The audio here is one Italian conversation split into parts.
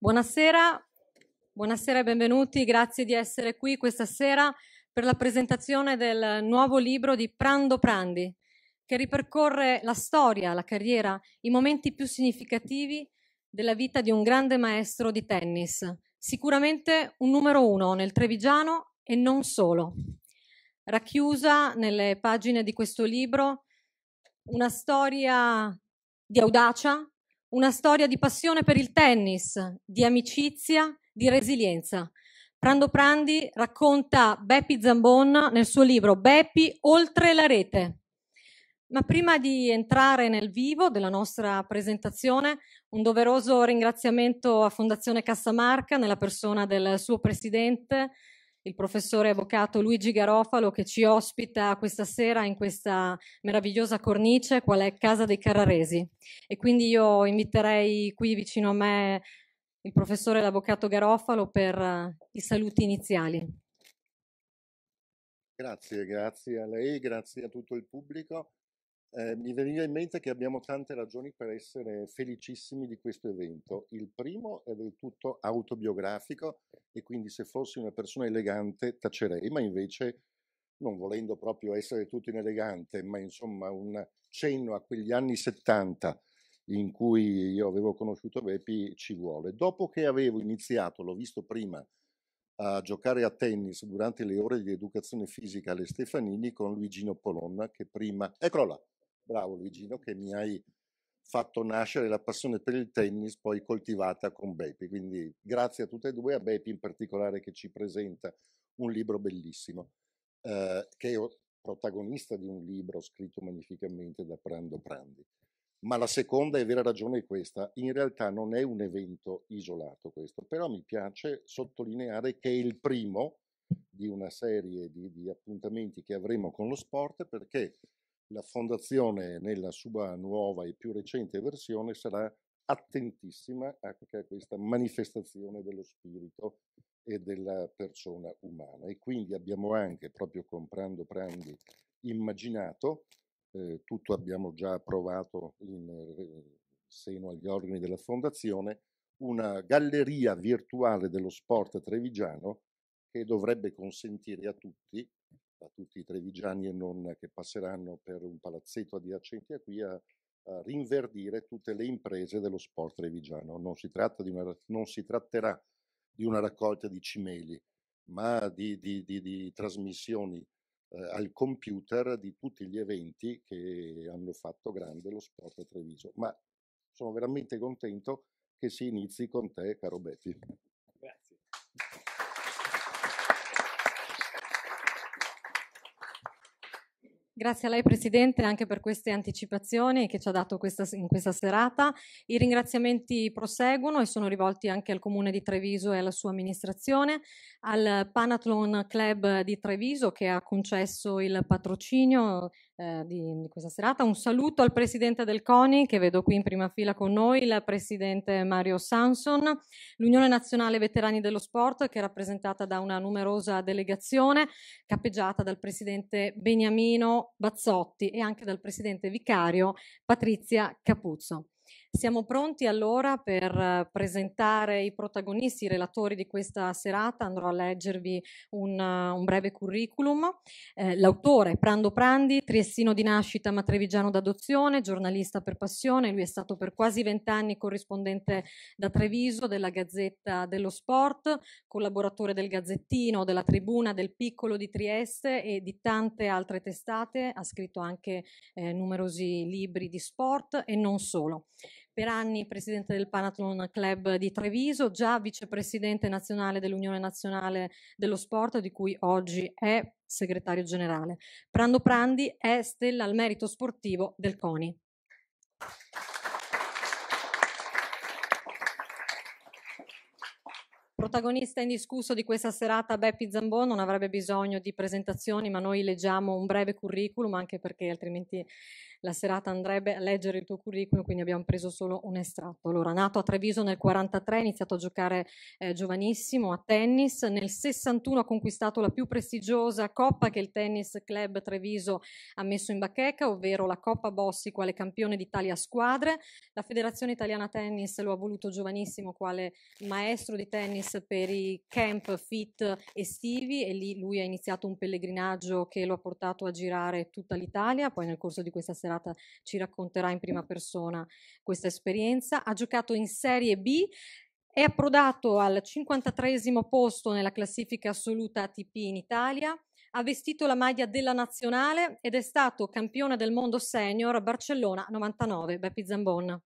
Buonasera, buonasera e benvenuti, grazie di essere qui questa sera per la presentazione del nuovo libro di Prando Prandi, che ripercorre la storia, la carriera, i momenti più significativi della vita di un grande maestro di tennis, sicuramente un numero uno nel Trevigiano e non solo. Racchiusa nelle pagine di questo libro una storia di audacia, una storia di passione per il tennis, di amicizia, di resilienza. Prando Prandi racconta Beppi Zambon nel suo libro Beppi oltre la rete. Ma prima di entrare nel vivo della nostra presentazione, un doveroso ringraziamento a Fondazione Cassamarca nella persona del suo presidente il professore avvocato Luigi Garofalo che ci ospita questa sera in questa meravigliosa cornice, qual è Casa dei Carraresi. E quindi io inviterei qui vicino a me il professore e l'avvocato Garofalo per eh, i saluti iniziali. Grazie, grazie a lei, grazie a tutto il pubblico eh, mi veniva in mente che abbiamo tante ragioni per essere felicissimi di questo evento. Il primo è del tutto autobiografico e quindi se fossi una persona elegante tacerei, ma invece non volendo proprio essere tutto inelegante, ma insomma un cenno a quegli anni 70 in cui io avevo conosciuto Vepi ci vuole. Dopo che avevo iniziato, l'ho visto prima, a giocare a tennis durante le ore di educazione fisica alle Stefanini con Luigino Polonna, che prima... Eccolo là, Bravo Luigino che mi hai fatto nascere la passione per il tennis poi coltivata con Bepi. Quindi grazie a tutte e due, a Bepi in particolare che ci presenta un libro bellissimo, eh, che è protagonista di un libro scritto magnificamente da Prando Prandi. Ma la seconda e vera ragione è questa, in realtà non è un evento isolato questo, però mi piace sottolineare che è il primo di una serie di, di appuntamenti che avremo con lo sport perché la fondazione nella sua nuova e più recente versione sarà attentissima anche a questa manifestazione dello spirito e della persona umana. E quindi abbiamo anche, proprio comprando Prandi, immaginato, eh, tutto abbiamo già provato in eh, seno agli organi della Fondazione, una galleria virtuale dello sport trevigiano che dovrebbe consentire a tutti da tutti i trevigiani e non che passeranno per un palazzetto adiacente a qui a, a rinverdire tutte le imprese dello sport trevigiano. Non si, una, non si tratterà di una raccolta di cimeli, ma di, di, di, di trasmissioni eh, al computer di tutti gli eventi che hanno fatto grande lo sport a Treviso. Ma sono veramente contento che si inizi con te, caro Betty. Grazie a lei Presidente anche per queste anticipazioni che ci ha dato questa, in questa serata. I ringraziamenti proseguono e sono rivolti anche al Comune di Treviso e alla sua amministrazione, al Panathlon Club di Treviso che ha concesso il patrocinio eh, di, di, questa serata. Un saluto al presidente del CONI che vedo qui in prima fila con noi, il presidente Mario Sanson, l'Unione Nazionale Veterani dello Sport che è rappresentata da una numerosa delegazione capeggiata dal presidente Beniamino Bazzotti e anche dal presidente vicario Patrizia Capuzzo. Siamo pronti allora per eh, presentare i protagonisti, i relatori di questa serata. Andrò a leggervi un, eh, un breve curriculum. Eh, l'autore Prando Prandi, triestino di nascita ma trevigiano d'adozione, giornalista per passione. Lui è stato per quasi vent'anni corrispondente da Treviso della Gazzetta dello Sport, collaboratore del Gazzettino, della Tribuna, del Piccolo di Trieste e di tante altre testate. Ha scritto anche eh, numerosi libri di sport e non solo per anni presidente del Panathlon Club di Treviso, già vicepresidente nazionale dell'Unione Nazionale dello Sport, di cui oggi è segretario generale. Prando Prandi è stella al merito sportivo del CONI. Protagonista indiscusso di questa serata, Beppi Zambon, non avrebbe bisogno di presentazioni, ma noi leggiamo un breve curriculum, anche perché altrimenti la serata andrebbe a leggere il tuo curriculum, quindi abbiamo preso solo un estratto. Allora, nato a Treviso nel 1943, ha iniziato a giocare eh, giovanissimo a tennis, nel 61 ha conquistato la più prestigiosa coppa che il Tennis Club Treviso ha messo in bacheca, ovvero la Coppa Bossi quale campione d'Italia a squadre. La Federazione Italiana Tennis lo ha voluto giovanissimo quale maestro di tennis per i camp fit estivi e lì lui ha iniziato un pellegrinaggio che lo ha portato a girare tutta l'Italia, poi nel corso di questa serata serata ci racconterà in prima persona questa esperienza. Ha giocato in Serie B, è approdato al 53 posto nella classifica assoluta ATP in Italia, ha vestito la maglia della nazionale ed è stato campione del mondo senior a Barcellona 99. Beppi Zambon.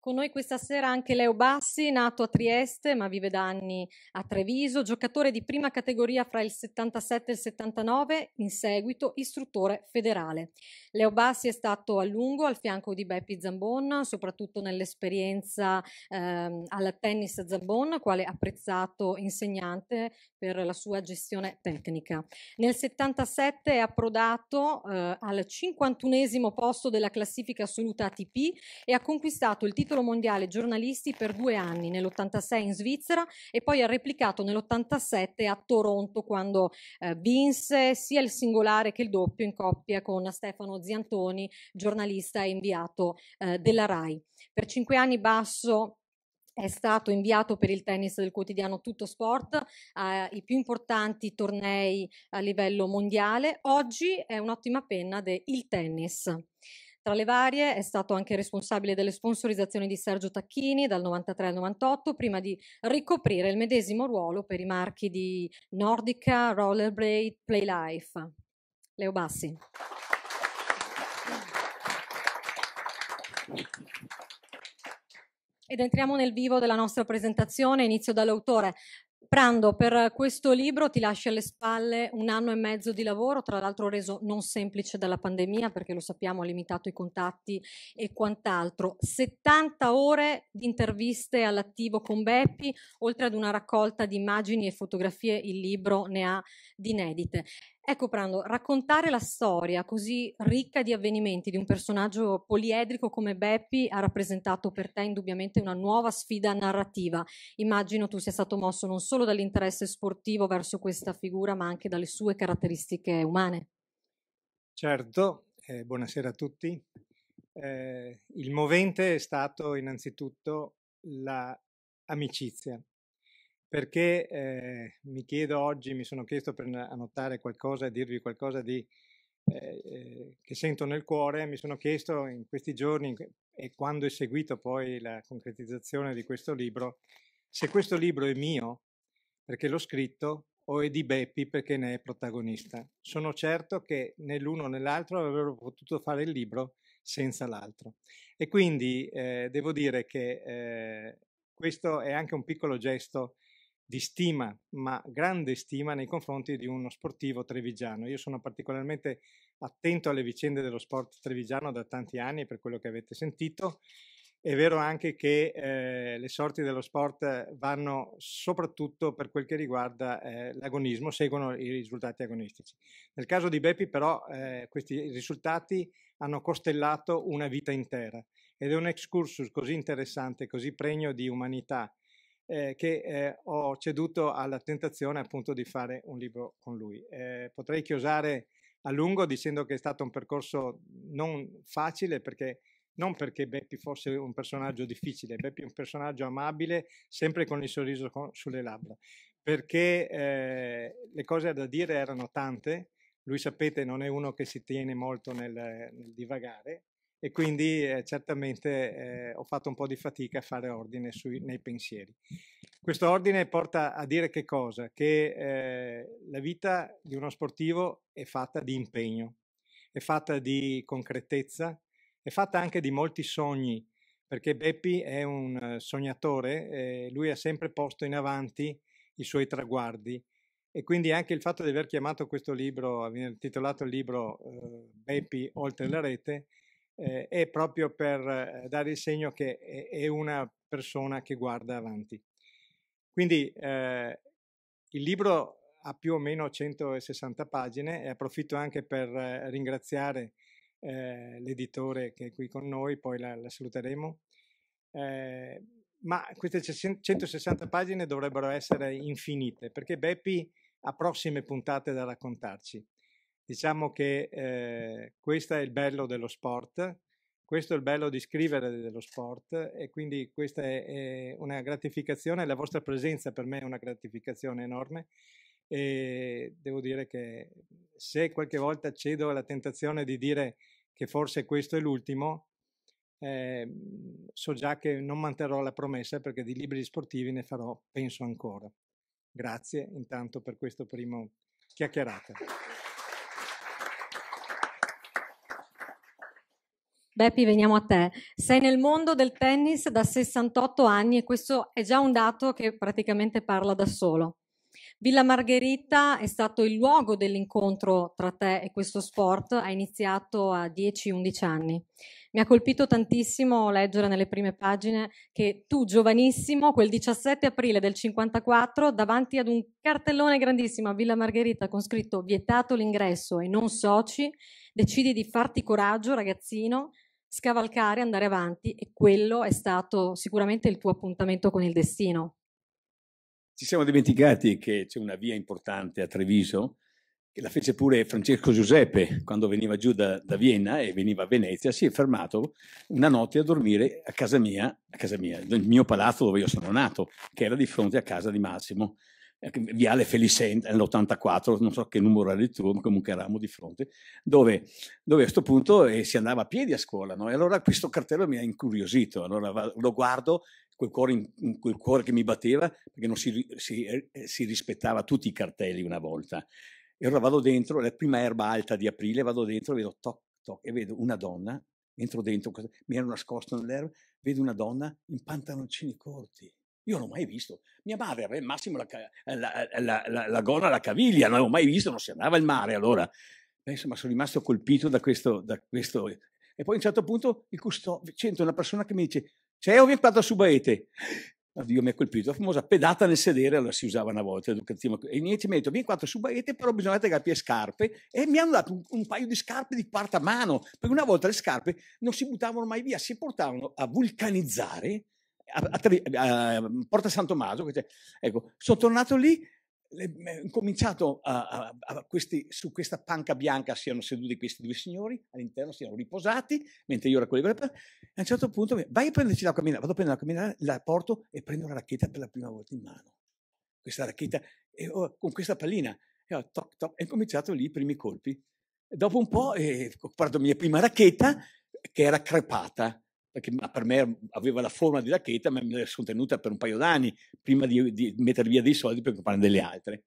Con noi questa sera anche Leo Bassi, nato a Trieste ma vive da anni a Treviso, giocatore di prima categoria fra il 77 e il 79, in seguito istruttore federale. Leo Bassi è stato a lungo al fianco di Beppi Zambon, soprattutto nell'esperienza ehm, alla tennis Zambon, quale apprezzato insegnante per la sua gestione tecnica. Nel 77 è approdato eh, al 51 posto della classifica assoluta ATP e ha conquistato il titolo titolo mondiale giornalisti per due anni, nell'86 in Svizzera e poi ha replicato nell'87 a Toronto quando eh, vinse sia il singolare che il doppio in coppia con Stefano Ziantoni, giornalista e inviato eh, della RAI. Per cinque anni Basso è stato inviato per il tennis del quotidiano Tutto Sport ai più importanti tornei a livello mondiale. Oggi è un'ottima penna del tennis. Tra le varie è stato anche responsabile delle sponsorizzazioni di Sergio Tacchini dal 93 al 98, prima di ricoprire il medesimo ruolo per i marchi di Nordica, Rollerblade, Playlife. Leo Bassi. Ed entriamo nel vivo della nostra presentazione, inizio dall'autore. Prando, per questo libro ti lasci alle spalle un anno e mezzo di lavoro, tra l'altro reso non semplice dalla pandemia perché lo sappiamo ha limitato i contatti e quant'altro. 70 ore di interviste all'attivo con Beppi, oltre ad una raccolta di immagini e fotografie, il libro ne ha di inedite. Ecco Prando, raccontare la storia così ricca di avvenimenti di un personaggio poliedrico come Beppi ha rappresentato per te indubbiamente una nuova sfida narrativa. Immagino tu sia stato mosso non solo dall'interesse sportivo verso questa figura, ma anche dalle sue caratteristiche umane. Certo, eh, buonasera a tutti. Eh, il movente è stato innanzitutto l'amicizia, perché eh, mi chiedo oggi, mi sono chiesto per annotare qualcosa e dirvi qualcosa di, eh, eh, che sento nel cuore, mi sono chiesto in questi giorni e quando è seguito poi la concretizzazione di questo libro, se questo libro è mio perché l'ho scritto o è di Beppi perché ne è protagonista. Sono certo che né l'uno né l'altro avrebbero potuto fare il libro senza l'altro. E quindi eh, devo dire che eh, questo è anche un piccolo gesto di stima, ma grande stima nei confronti di uno sportivo trevigiano. Io sono particolarmente attento alle vicende dello sport trevigiano da tanti anni, per quello che avete sentito. È vero anche che eh, le sorti dello sport vanno soprattutto per quel che riguarda eh, l'agonismo, seguono i risultati agonistici. Nel caso di Beppi però eh, questi risultati hanno costellato una vita intera ed è un excursus così interessante, così pregno di umanità eh, che eh, ho ceduto alla tentazione appunto di fare un libro con lui. Eh, potrei chiosare a lungo dicendo che è stato un percorso non facile perché non perché Beppi fosse un personaggio difficile, Beppi è un personaggio amabile, sempre con il sorriso con, sulle labbra, perché eh, le cose da dire erano tante, lui sapete non è uno che si tiene molto nel, nel divagare, e quindi eh, certamente eh, ho fatto un po' di fatica a fare ordine sui, nei pensieri. Questo ordine porta a dire che cosa? Che eh, la vita di uno sportivo è fatta di impegno, è fatta di concretezza, è fatta anche di molti sogni, perché Beppi è un sognatore, eh, lui ha sempre posto in avanti i suoi traguardi e quindi anche il fatto di aver chiamato questo libro, aver titolato il libro eh, Beppi oltre la rete, eh, è proprio per eh, dare il segno che è, una persona che guarda avanti. Quindi eh, il libro ha più o meno 160 pagine e approfitto anche per eh, ringraziare eh, l'editore che è qui con noi, poi la, la saluteremo. Eh, ma queste 160 pagine dovrebbero essere infinite perché Beppi ha prossime puntate da raccontarci. Diciamo che eh, questo è il bello dello sport, questo è il bello di scrivere dello sport e quindi questa è, è una gratificazione, la vostra presenza per me è una gratificazione enorme e devo dire che se qualche volta cedo alla tentazione di dire che forse questo è l'ultimo, eh, so già che non manterrò la promessa perché di libri sportivi ne farò, penso ancora. Grazie intanto per questo primo chiacchierata. Beppi, veniamo a te. Sei nel mondo del tennis da 68 anni e questo è già un dato che praticamente parla da solo. Villa Margherita è stato il luogo dell'incontro tra te e questo sport, ha iniziato a 10-11 anni. Mi ha colpito tantissimo leggere nelle prime pagine che tu, giovanissimo, quel 17 aprile del 54, davanti ad un cartellone grandissimo a Villa Margherita con scritto vietato l'ingresso e non soci, decidi di farti coraggio, ragazzino, scavalcare, andare avanti e quello è stato sicuramente il tuo appuntamento con il destino. Ci siamo dimenticati che c'è una via importante a Treviso che la fece pure Francesco Giuseppe quando veniva giù da, da Vienna e veniva a Venezia, si è fermato una notte a dormire a casa mia, a casa mia, nel mio palazzo dove io sono nato, che era di fronte a casa di Massimo Ecco, Viale Felicent nell'84, non so che numero eri tuo, ma comunque eravamo di fronte, dove, dove a questo punto eh, si andava a piedi a scuola. No? E allora questo cartello mi ha incuriosito, allora lo guardo, quel cuore, in, quel cuore che mi batteva, perché non si, si, eh, si rispettava tutti i cartelli una volta. E allora vado dentro, la prima erba alta di aprile, vado dentro e vedo toc toc, e vedo una donna, entro dentro, mi ero nascosto nell'erba, vedo una donna in pantaloncini corti io non l'ho mai visto. Mia madre aveva massimo eh, eh, la, la, la, la gonna alla caviglia, non l'avevo mai visto, non si andava al mare allora. insomma, sono rimasto colpito da questo, da questo. E poi a un certo punto il custode, sento una persona che mi dice, c'è o vi qua da Subaete. Oddio, mi ha colpito, la famosa pedata nel sedere, allora si usava una volta, educativo. e mi ha detto, vieni qua da Subaete, però bisogna tagliare le scarpe, e mi hanno dato un, un paio di scarpe di quarta mano, perché una volta le scarpe non si buttavano mai via, si portavano a vulcanizzare, a, a, a Porta San Tommaso, ecco, sono tornato lì, ho cominciato a, a questi, su questa panca bianca siano seduti questi due signori, all'interno siano riposati, mentre io raccoglievo le persone. A un certo punto vai a prenderci la camminata, vado a prendere la camminata, la porto e prendo la racchetta per la prima volta in mano. Questa racchetta e, oh, con questa pallina. E ho, toc, toc, e ho cominciato lì i primi colpi. Dopo un po' eh, ho comprato la mia prima racchetta che era crepata perché per me aveva la forma di racchetta, ma me la sono tenuta per un paio d'anni prima di, di mettere via dei soldi per comprare delle altre.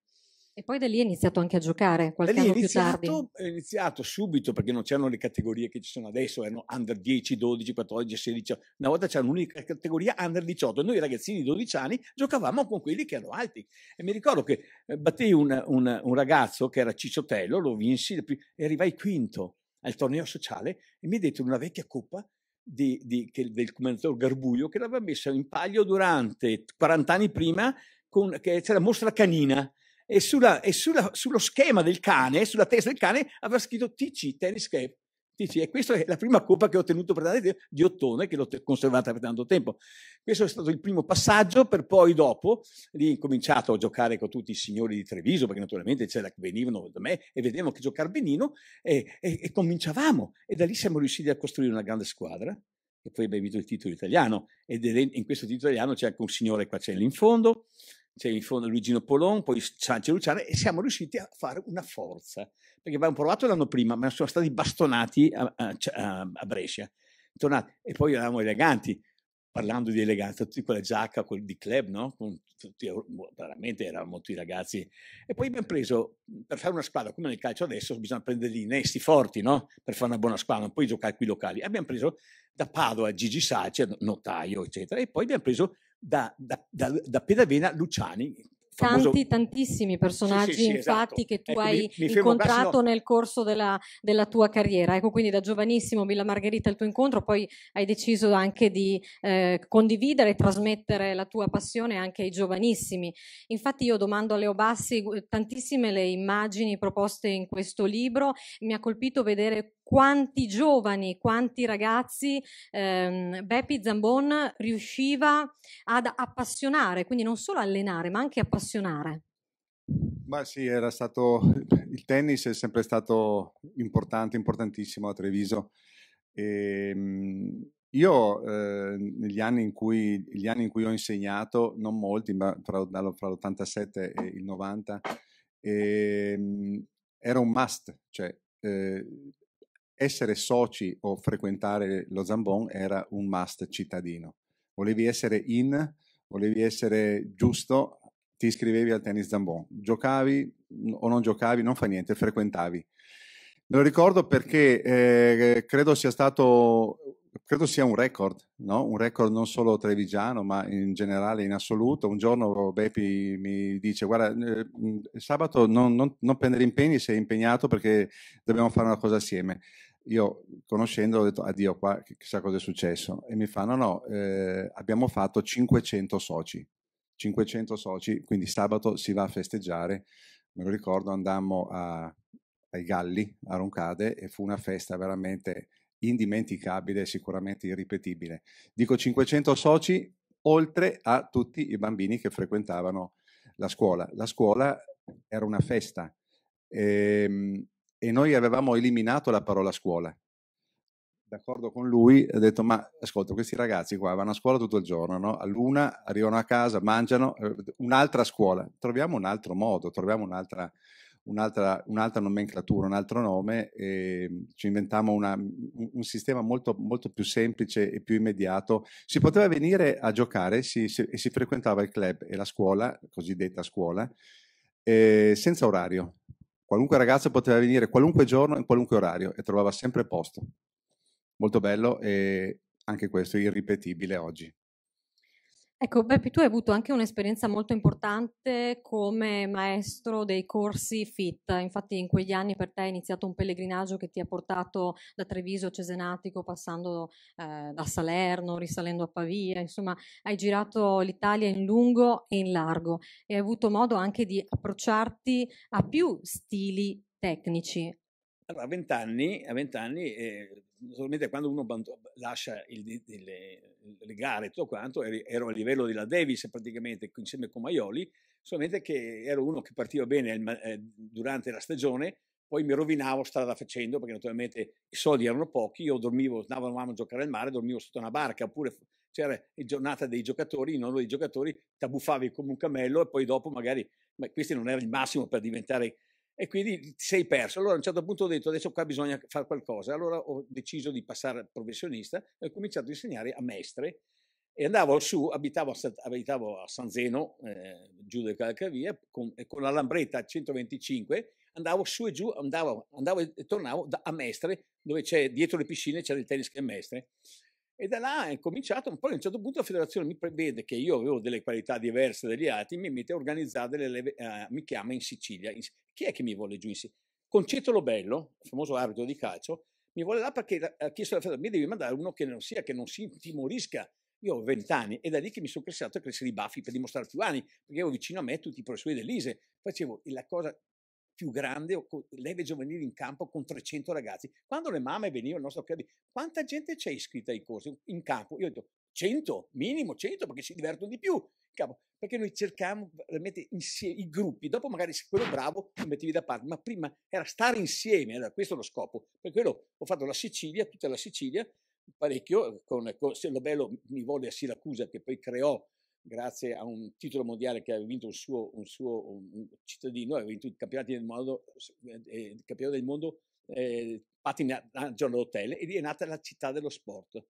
E poi da lì è iniziato anche a giocare qualche anno iniziato, più tardi. È iniziato subito perché non c'erano le categorie che ci sono adesso, erano under 10, 12, 14, 16. Una volta c'era un'unica categoria under 18 e noi ragazzini di 12 anni giocavamo con quelli che erano alti. E mi ricordo che eh, battei un, un, un ragazzo che era Cicciotello, lo vinsi e arrivai quinto al torneo sociale e mi dette una vecchia coppa di, di, che, del commentatore Garbuglio che l'aveva messa in palio durante 40 anni prima con, che c'era mostra canina e, sulla, e sulla, sullo schema del cane, sulla testa del cane, aveva scritto TC Tennis Cap Dici, e questa è la prima coppa che ho ottenuto per tanto di Ottone, che l'ho conservata per tanto tempo. Questo è stato il primo passaggio, per poi dopo, lì ho cominciato a giocare con tutti i signori di Treviso, perché naturalmente venivano da me e vedevano che giocare benino, e, e, e, cominciavamo. E da lì siamo riusciti a costruire una grande squadra, che poi abbiamo vinto il titolo italiano, E in questo titolo italiano c'è anche un signore qua c'è in fondo, c'è in fondo Luigino Polon, poi Sancio Luciano e siamo riusciti a fare una forza, perché avevamo provato l'anno prima, ma sono stati bastonati a, a, a Brescia. Tornati. E poi eravamo eleganti, parlando di eleganza, tutti con giacca quel di club, no? Tutti, oh, boh, veramente eravamo tutti ragazzi. E poi abbiamo preso, per fare una squadra, come nel calcio adesso, bisogna prendere gli innesti forti, no? Per fare una buona squadra, non puoi giocare qui locali. Abbiamo preso da Padova Gigi Sace, notaio, eccetera, e poi abbiamo preso da, da, da, da Pedavena Luciani. Famoso... Tanti, tantissimi personaggi, sì, sì, sì, esatto. infatti, esatto. che tu ecco, hai mi, mi incontrato qua, nel corso della, della, tua carriera. Ecco, quindi da giovanissimo Villa Margherita il tuo incontro, poi hai deciso anche di eh, condividere e trasmettere la tua passione anche ai giovanissimi. Infatti, io domando a Leo Bassi eh, tantissime le immagini proposte in questo libro. Mi ha colpito vedere quanti giovani, quanti ragazzi ehm, Beppi Zambon riusciva ad appassionare, quindi non solo allenare, ma anche appassionare. Ma sì, era stato il tennis è sempre stato importante, importantissimo a Treviso. E, ehm, io eh, negli anni in, cui, anni in cui ho insegnato, non molti, ma fra, fra l'87 e il 90, eh, era un must, cioè eh, essere soci o frequentare lo Zambon era un must cittadino. Volevi essere in, volevi essere giusto, ti iscrivevi al tennis Zambon. Giocavi o non giocavi, non fa niente, frequentavi. Me lo ricordo perché eh, credo sia stato credo sia un record, no? un record non solo trevigiano ma in generale in assoluto. Un giorno Beppi mi dice guarda eh, sabato non, non, non prendere impegni, sei impegnato perché dobbiamo fare una cosa assieme. Io conoscendo ho detto, addio qua, chissà cosa è successo. E mi fa, no, no, eh, abbiamo fatto 500 soci. 500 soci, quindi sabato si va a festeggiare. Me lo ricordo, andammo a, ai Galli, a Roncade, e fu una festa veramente indimenticabile, sicuramente irripetibile. Dico 500 soci, oltre a tutti i bambini che frequentavano la scuola. La scuola era una festa. E, ehm, e noi avevamo eliminato la parola scuola. D'accordo con lui, ha detto: Ma ascolta, questi ragazzi qua vanno a scuola tutto il giorno, no? luna, arrivano a casa, mangiano, eh, un'altra scuola. Troviamo un altro modo, troviamo un'altra, un'altra, un'altra nomenclatura, un altro nome. E ehm, ci inventiamo una, un sistema molto, molto, più semplice e più immediato. Si poteva venire a giocare si, si, e si frequentava il club e la scuola, cosiddetta scuola, eh, senza orario Qualunque ragazzo poteva venire qualunque giorno, in qualunque orario e trovava sempre posto. Molto bello e anche questo è irripetibile oggi. Ecco, Beppi, tu hai avuto anche un'esperienza molto importante come maestro dei corsi FIT. Infatti, in quegli anni per te è iniziato un pellegrinaggio che ti ha portato da Treviso a Cesenatico, passando eh, da Salerno, risalendo a Pavia. Insomma, hai girato l'Italia in lungo e in largo e hai avuto modo anche di approcciarti a più stili tecnici. Allora, a vent'anni, eh, solamente quando uno lascia il, il, le, gare e tutto quanto, ero a livello della Davis praticamente insieme con Maioli, solamente che ero uno che partiva bene eh, durante la stagione, poi mi rovinavo strada facendo perché naturalmente i soldi erano pochi, io dormivo, andavamo a giocare al mare, dormivo sotto una barca, oppure c'era la giornata dei giocatori, in onore dei giocatori, ti abbuffavi come un cammello e poi dopo magari, ma questo non era il massimo per diventare e quindi ti sei perso. Allora a un certo punto ho detto adesso qua bisogna fare qualcosa, allora ho deciso di passare professionista e ho cominciato a insegnare a mestre e andavo su, abitavo, abitavo a San Zeno, eh, giù del Calcavia, con, con, la Lambretta 125, andavo su e giù, andavo, andavo e tornavo da, a Mestre, dove c'è dietro le piscine c'era il tennis che è Mestre. E da là è cominciato un po'. A un certo punto la federazione mi prevede che io avevo delle qualità diverse dagli altri, mi mette a organizzare delle leve, eh, mi chiama in Sicilia. In, chi è che mi vuole giù in Sicilia? Concetto Lobello, famoso arbitro di calcio, mi vuole là perché ha chiesto alla federazione, mi devi mandare uno che non sia, che non si intimorisca. Io ho vent'anni e da lì che mi sono cresciuto a crescere i baffi per dimostrare più anni, perché ero vicino a me tutti i professori dell'ISE. Facevo la cosa più grande o con leve giovanili in campo con 300 ragazzi. Quando le mamme venivano al nostro club, quanta gente c'è iscritta ai corsi in campo? Io ho detto 100, minimo 100 perché si divertono di più. Capo, perché noi cercavamo veramente insieme i gruppi, dopo magari se quello bravo lo mettevi da parte, ma prima era stare insieme, era questo lo scopo. Per quello ho fatto la Sicilia, tutta la Sicilia, parecchio, con, con bello mi volle a Siracusa che poi creò grazie a un titolo mondiale che aveva vinto un suo, un suo un cittadino, aveva vinto i campionati del mondo, eh, eh, il campionato del mondo eh, patinaggio all'hotel e lì è nata la città dello sport,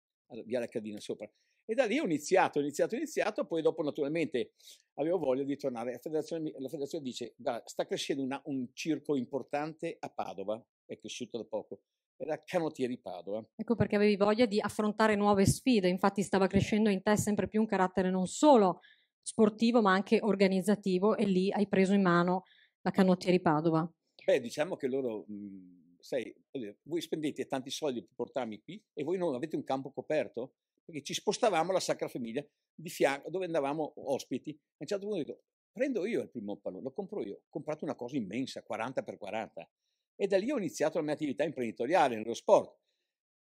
via la Cadina sopra. E da lì ho iniziato, ho iniziato, ho iniziato, poi dopo naturalmente avevo voglia di tornare. La federazione, la federazione dice, guarda, sta crescendo una, un circo importante a Padova, è cresciuto da poco, era di Padova. Ecco perché avevi voglia di affrontare nuove sfide, infatti stava crescendo in te sempre più un carattere non solo sportivo ma anche organizzativo e lì hai preso in mano la di Padova. Beh, diciamo che loro, mh, mm, sai, voi spendete tanti soldi per portarmi qui e voi non avete un campo coperto? Perché ci spostavamo la Sacra Famiglia di fianco, dove andavamo ospiti. A un certo punto ho detto, prendo io il primo pallone, lo compro io. Ho comprato una cosa immensa, 40 x 40 e da lì ho iniziato la mia attività imprenditoriale nello sport.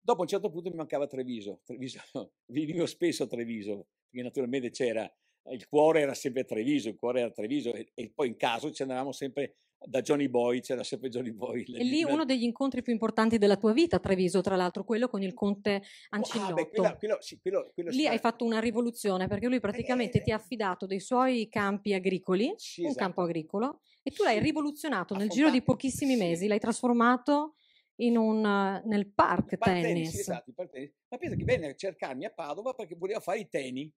Dopo un certo punto mi mancava Treviso, Treviso venivo spesso a Treviso, perché naturalmente c'era, il cuore era sempre a Treviso, il cuore era a Treviso e, e poi in caso ci andavamo sempre da Johnny Boy, c'era sempre Johnny Boy. E lì uno degli incontri più importanti della tua vita, Treviso, tra l'altro, quello con il conte Ancillotto. Oh, ah, beh, quello, quello, sì, quello, lì hai fatto una rivoluzione perché lui praticamente eh, ti ha eh. affidato dei suoi campi agricoli, sì, un campo esatto. agricolo, e tu sì. l'hai rivoluzionato nel giro di pochissimi mesi, l'hai trasformato un, eh, nel park, park tennis. Esatto, park tennis. Ma pensa che venne a cercarmi a Padova perché voleva fare i teni.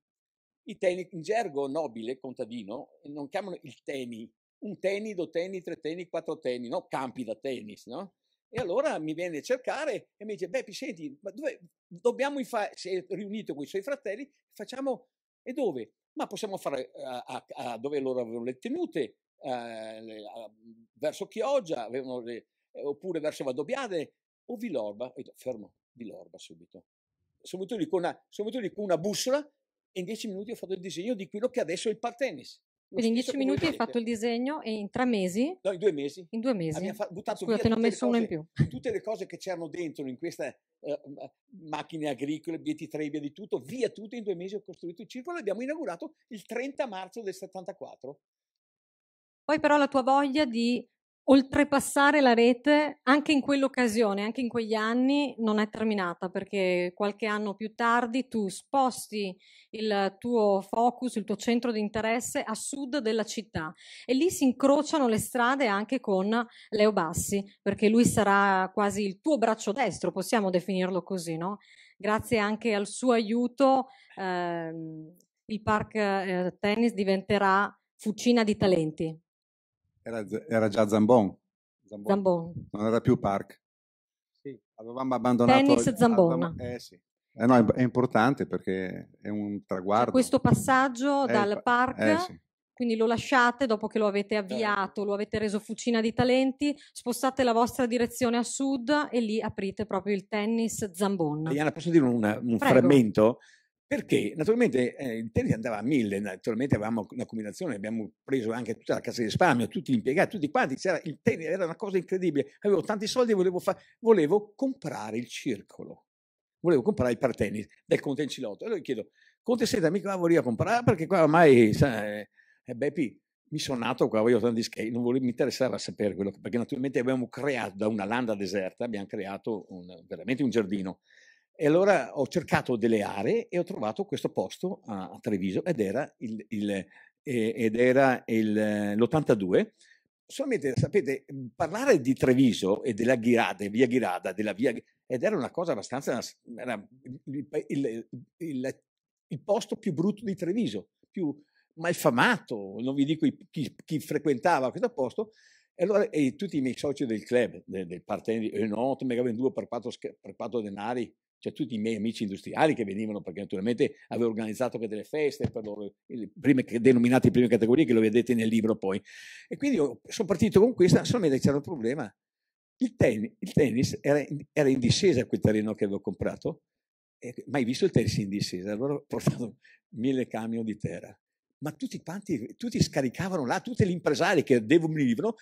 I teni in gergo nobile contadino non chiamano il teni, un tenni, due tenni, tre tenni, quattro tenni, no? Campi da tennis, no? E allora mi viene a cercare e mi dice, Beppi, senti, ma dove dobbiamo si è riunito con i suoi fratelli, facciamo, e dove? Ma possiamo fare a, eh, a, a dove loro avevano le tenute, eh, le, a, verso Chioggia, le, eh, oppure verso Vadobbiade, o Vilorba. E dico, fermo, Vilorba subito. Subito lì, con una, subito lì con una bussola e in dieci minuti ho fatto il disegno di quello che adesso è il partennis. Quindi in dieci minuti hai fatto il disegno e in tre mesi? No, in due mesi. In due mesi. Abbiamo buttato Scusa, via te ne ho messo uno in più. Tutte le cose che c'erano dentro in queste eh, eh, macchine agricole, bieti via di tutto, via tutto. In due mesi ho costruito il circolo e abbiamo inaugurato il 30 marzo del 74. Poi però la tua voglia di oltrepassare la rete anche in quell'occasione, anche in quegli anni non è terminata perché qualche anno più tardi tu sposti il tuo focus, il tuo centro di interesse a sud della città e lì si incrociano le strade anche con Leo Bassi perché lui sarà quasi il tuo braccio destro, possiamo definirlo così, no? Grazie anche al suo aiuto eh, il park eh, tennis diventerà fucina di talenti era, era già Zambon. Zambon. Zambon. Non era più Park. Sì, avevamo abbandonato... Tennis Zambon. eh sì. Eh no, è importante perché è un traguardo. Questo passaggio eh, dal eh, park, eh, sì. quindi lo lasciate dopo che lo avete certo. avviato, lo avete reso fucina di talenti, spostate la vostra direzione a sud e lì aprite proprio il tennis Zambon. Diana, posso dire una, un Prego. frammento? Perché naturalmente eh, il tennis andava a mille, naturalmente avevamo una combinazione, abbiamo preso anche tutta la casa di risparmio, tutti gli impiegati, tutti quanti, c'era il tennis era una cosa incredibile, avevo tanti soldi e volevo, fa- volevo comprare il circolo, volevo comprare il partennis del Conte Encilotto. E allora gli chiedo, Conte senta, mica la volevo comprare perché qua ormai, sa, eh, eh, Beppi, mi sono nato qua, avevo tanti skate, non volevo, mi interessava sapere quello, perché naturalmente abbiamo creato da una landa deserta, abbiamo creato un, veramente un giardino. E allora ho cercato delle aree e ho trovato questo posto a, a Treviso ed era, il, il, ed era il, l'82. Solamente, sapete, mhmm, parlare di Treviso e della Ghirada, via Ghirada, della via, ed era una cosa abbastanza, era il, il posto più brutto di Treviso, più malfamato, non vi dico chi, chi frequentava questo posto, e allora e tutti i miei soci del club, del, del partenza, eh no, tu mi 2 per 4 denari, cioè tutti i miei amici industriali che venivano perché naturalmente avevo organizzato anche delle feste per loro, prime, denominate prime categorie che lo vedete nel libro poi. E quindi sono partito con questa, solamente c'era un problema. Il, ten, il tennis era in, era in discesa quel terreno che avevo comprato, mai visto il tennis in discesa, allora ho portato mille camion di terra ma tutti quanti, tutti scaricavano là, tutti gli impresari che devono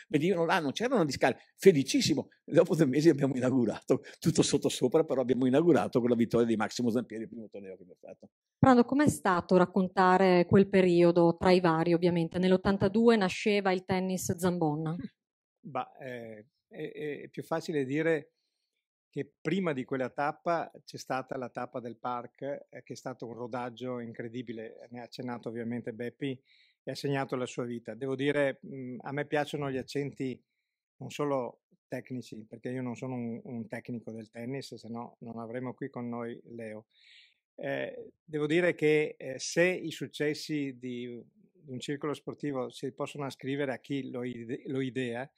venivano là, non c'erano discariche, felicissimo. Dopo due mesi abbiamo inaugurato, tutto sotto sopra, però abbiamo inaugurato con la vittoria di Massimo Zampieri, il primo torneo che abbiamo fatto. Prando, com'è stato raccontare quel periodo, tra i vari ovviamente? Nell'82 nasceva il tennis Zambonna. Beh, eh, è, è più facile dire che prima di quella tappa c'è stata la tappa del park, eh, che è stato un rodaggio incredibile, eh, ne ha accennato ovviamente Beppi e ha segnato la sua vita. Devo dire, mm, a me piacciono gli accenti non solo tecnici, perché io non sono un, un tecnico del tennis, se no non avremmo qui con noi Leo. Eh, devo dire che eh, se i successi di, di un circolo sportivo si possono ascrivere a chi lo, ide- lo idea,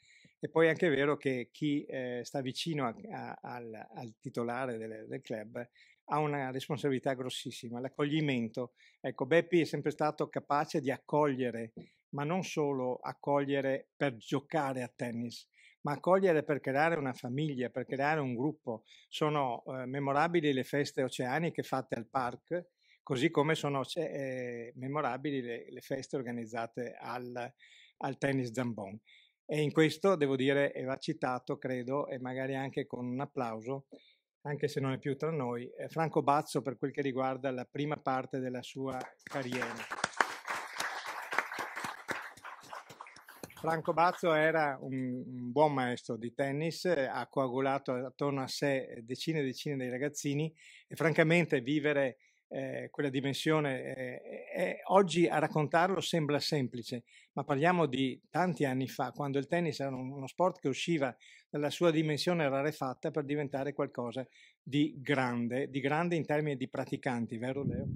e poi è anche vero che chi eh, sta vicino a, a, al, al, titolare del, del, club ha una responsabilità grossissima, l'accoglimento. Ecco, Beppi è sempre stato capace di accogliere, ma non solo accogliere per giocare a tennis, ma accogliere per creare una famiglia, per creare un gruppo. Sono eh, memorabili le feste oceaniche fatte al park, così come sono eh, memorabili le, le, feste organizzate al, al tennis Zambon. E in questo, devo dire, e va citato, credo, e magari anche con un applauso, anche se non è più tra noi, eh, Franco Bazzo per quel che riguarda la prima parte della sua carriera. Franco Bazzo era un buon maestro di tennis, ha coagulato attorno a sé decine e decine di ragazzini e francamente vivere eh, quella dimensione. Eh, eh, oggi a raccontarlo sembra semplice, ma parliamo di tanti anni fa, quando il tennis era uno sport che usciva dalla sua dimensione rarefatta per diventare qualcosa di grande, di grande in termini di praticanti, vero Leo?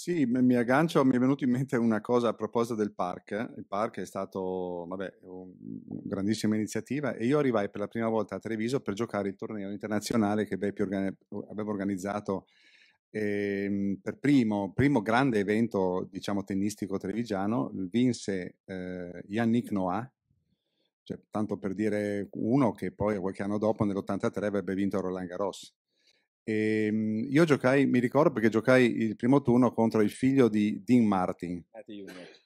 Sì, mi aggancio, mi è venuto in mente una cosa a proposito del park. Il park è stato, vabbè, una grandissima iniziativa e io arrivai per la prima volta a Treviso per giocare il torneo internazionale che Beppi organi- aveva organizzato e, ehm, per primo, primo, grande evento diciamo tennistico trevigiano vinse eh, Yannick Noah cioè, tanto per dire uno che poi qualche anno dopo nell'83 avrebbe vinto Roland Garros e, ehm, io giocai, mi ricordo perché giocai il primo turno contro il figlio di Dean Martin eh,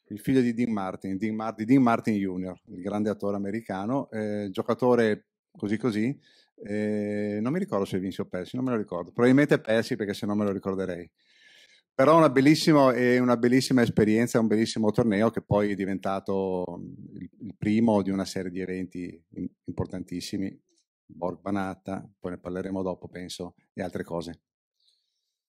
il figlio di Dean Martin, Dean Mar- di Dean Martin Jr., il grande attore americano eh, giocatore così così eh, non mi ricordo se vinsi o persi, non me lo ricordo. Probabilmente persi perché se no me lo ricorderei. Però una bellissima, è una bellissima esperienza, un bellissimo torneo che poi è diventato mhmm, il, primo di una serie di eventi importantissimi. Borg Banatta, poi ne parleremo dopo, penso, e altre cose.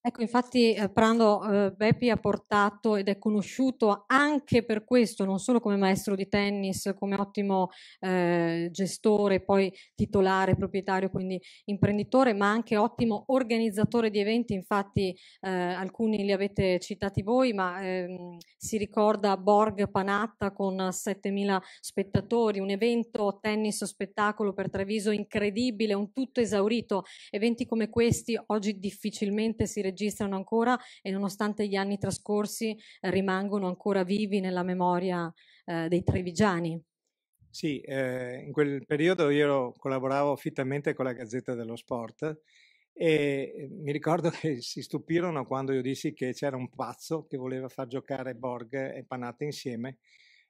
Ecco, infatti eh, Prando eh, Beppi ha portato ed è conosciuto anche per questo, non solo come maestro di tennis, come ottimo eh, gestore, poi titolare, proprietario, quindi imprenditore, ma anche ottimo organizzatore di eventi. Infatti eh, alcuni li avete citati voi, ma ehm, si ricorda Borg Panatta con 7.000 spettatori, un evento tennis spettacolo per Treviso incredibile, un tutto esaurito. Eventi come questi oggi difficilmente si registrano registrano ancora e nonostante gli anni trascorsi eh, rimangono ancora vivi nella memoria eh, dei trevigiani. Sì, eh, in quel periodo io collaboravo fittamente con la Gazzetta dello Sport e eh, mi ricordo che si stupirono quando io dissi che c'era un pazzo che voleva far giocare Borg e Panate insieme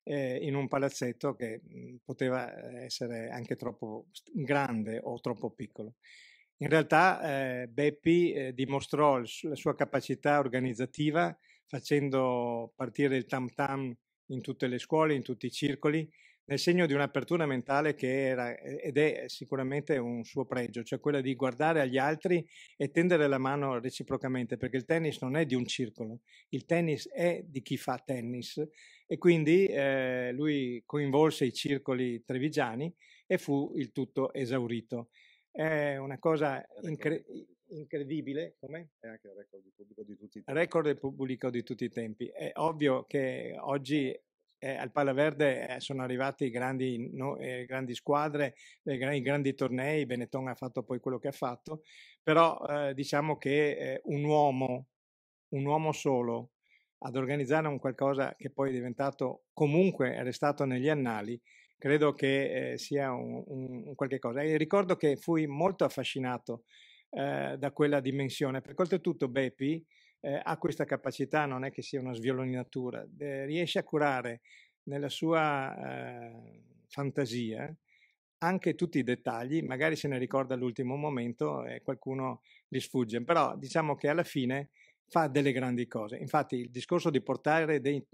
eh, in un palazzetto che mm, poteva essere anche troppo grande o troppo piccolo. In realtà eh, Beppi eh, dimostrò su la sua capacità organizzativa facendo partire il tam tam in tutte le scuole, in tutti i circoli, nel segno di un'apertura mentale che era eh, ed è sicuramente un suo pregio, cioè quella di guardare agli altri e tendere la mano reciprocamente, perché il tennis non è di un circolo, il tennis è di chi fa tennis e quindi eh, lui coinvolse i circoli trevigiani e fu il tutto esaurito. È una cosa incre- incredibile. Come? È anche il record pubblico di tutti i tempi. Record pubblico di tutti i tempi. È ovvio che oggi eh, eh al Pallaverde eh, sono arrivati grandi, no, eh, grandi squadre, eh, grandi, grandi, tornei, Benetton ha fatto poi quello che ha fatto, però diciamo che un uomo, un uomo solo, ad organizzare un qualcosa che poi è diventato comunque è restato negli annali, credo che eh, sia un, un, qualche cosa. E ricordo che fui molto affascinato eh, da quella dimensione, perché oltretutto Beppi eh, ha questa capacità, non è che sia una svioloninatura, riesce a curare nella sua eh, fantasia anche tutti i dettagli, magari se ne ricorda all'ultimo momento e qualcuno li sfugge, però diciamo che alla fine fa delle grandi cose. Infatti il discorso di portare dei,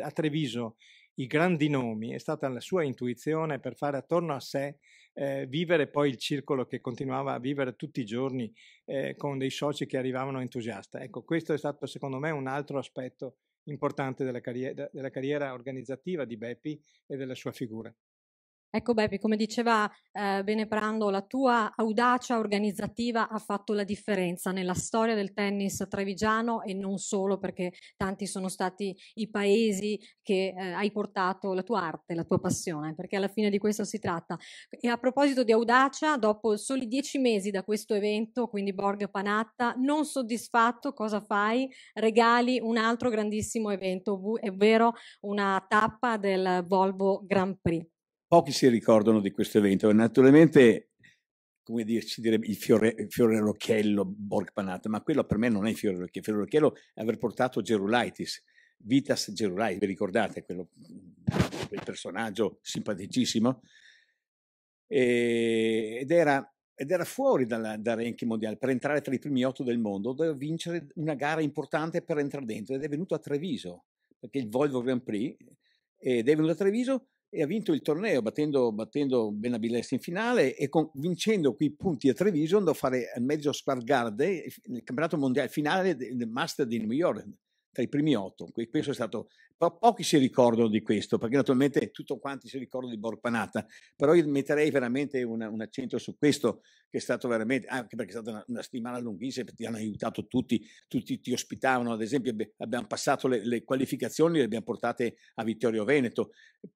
a Treviso i grandi nomi, è stata la sua intuizione per fare attorno a sé eh, vivere poi il circolo che continuava a vivere tutti i giorni eh, con dei soci che arrivavano entusiasta. Ecco, questo è stato secondo me un altro aspetto importante della carriera, della carriera organizzativa di Beppi e della sua figura. Ecco Beppe, come diceva eh, Beneprando, la tua audacia organizzativa ha fatto la differenza nella storia del tennis trevigiano e non solo perché tanti sono stati i paesi che eh, hai portato la tua arte, la tua passione, perché alla fine di questo si tratta. E a proposito di audacia, dopo soli dieci mesi da questo evento, quindi Borg Panatta, non soddisfatto, cosa fai? Regali un altro grandissimo evento, ovvero una tappa del Volvo Grand Prix. Pochi si ricordano di questo evento, naturalmente, come dirci, direbbe il fiore, fiore Rocchiello, Borg Panata, ma quello per me non è il fiore Rocchiello, il fiore Rocchiello è aver portato Gerulaitis, Vitas Gerulaitis, vi ricordate quello, quel personaggio simpaticissimo? E, ed era ed era fuori dalla, dal ranking mondiale per entrare tra i primi otto del mondo, doveva vincere una gara importante per entrare dentro ed è venuto a Treviso, perché il Volvo Grand Prix, ed è venuto a Treviso e ha vinto il torneo battendo, battendo Benavides in finale e con, vincendo qui punti a Treviso andò a fare al mezzo Square nel campionato mondiale finale del Master di New York tra i primi otto. Questo è stato però pochi si ricordano di questo, perché naturalmente tutti quanti si ricordano di Borpanata, però io metterei veramente una, un accento su questo, che è stato veramente, anche perché è stata una, una settimana lunghissima, perché ti hanno aiutato tutti, tutti ti ospitavano, ad esempio abbiamo passato le, le qualificazioni, le abbiamo portate a Vittorio Veneto,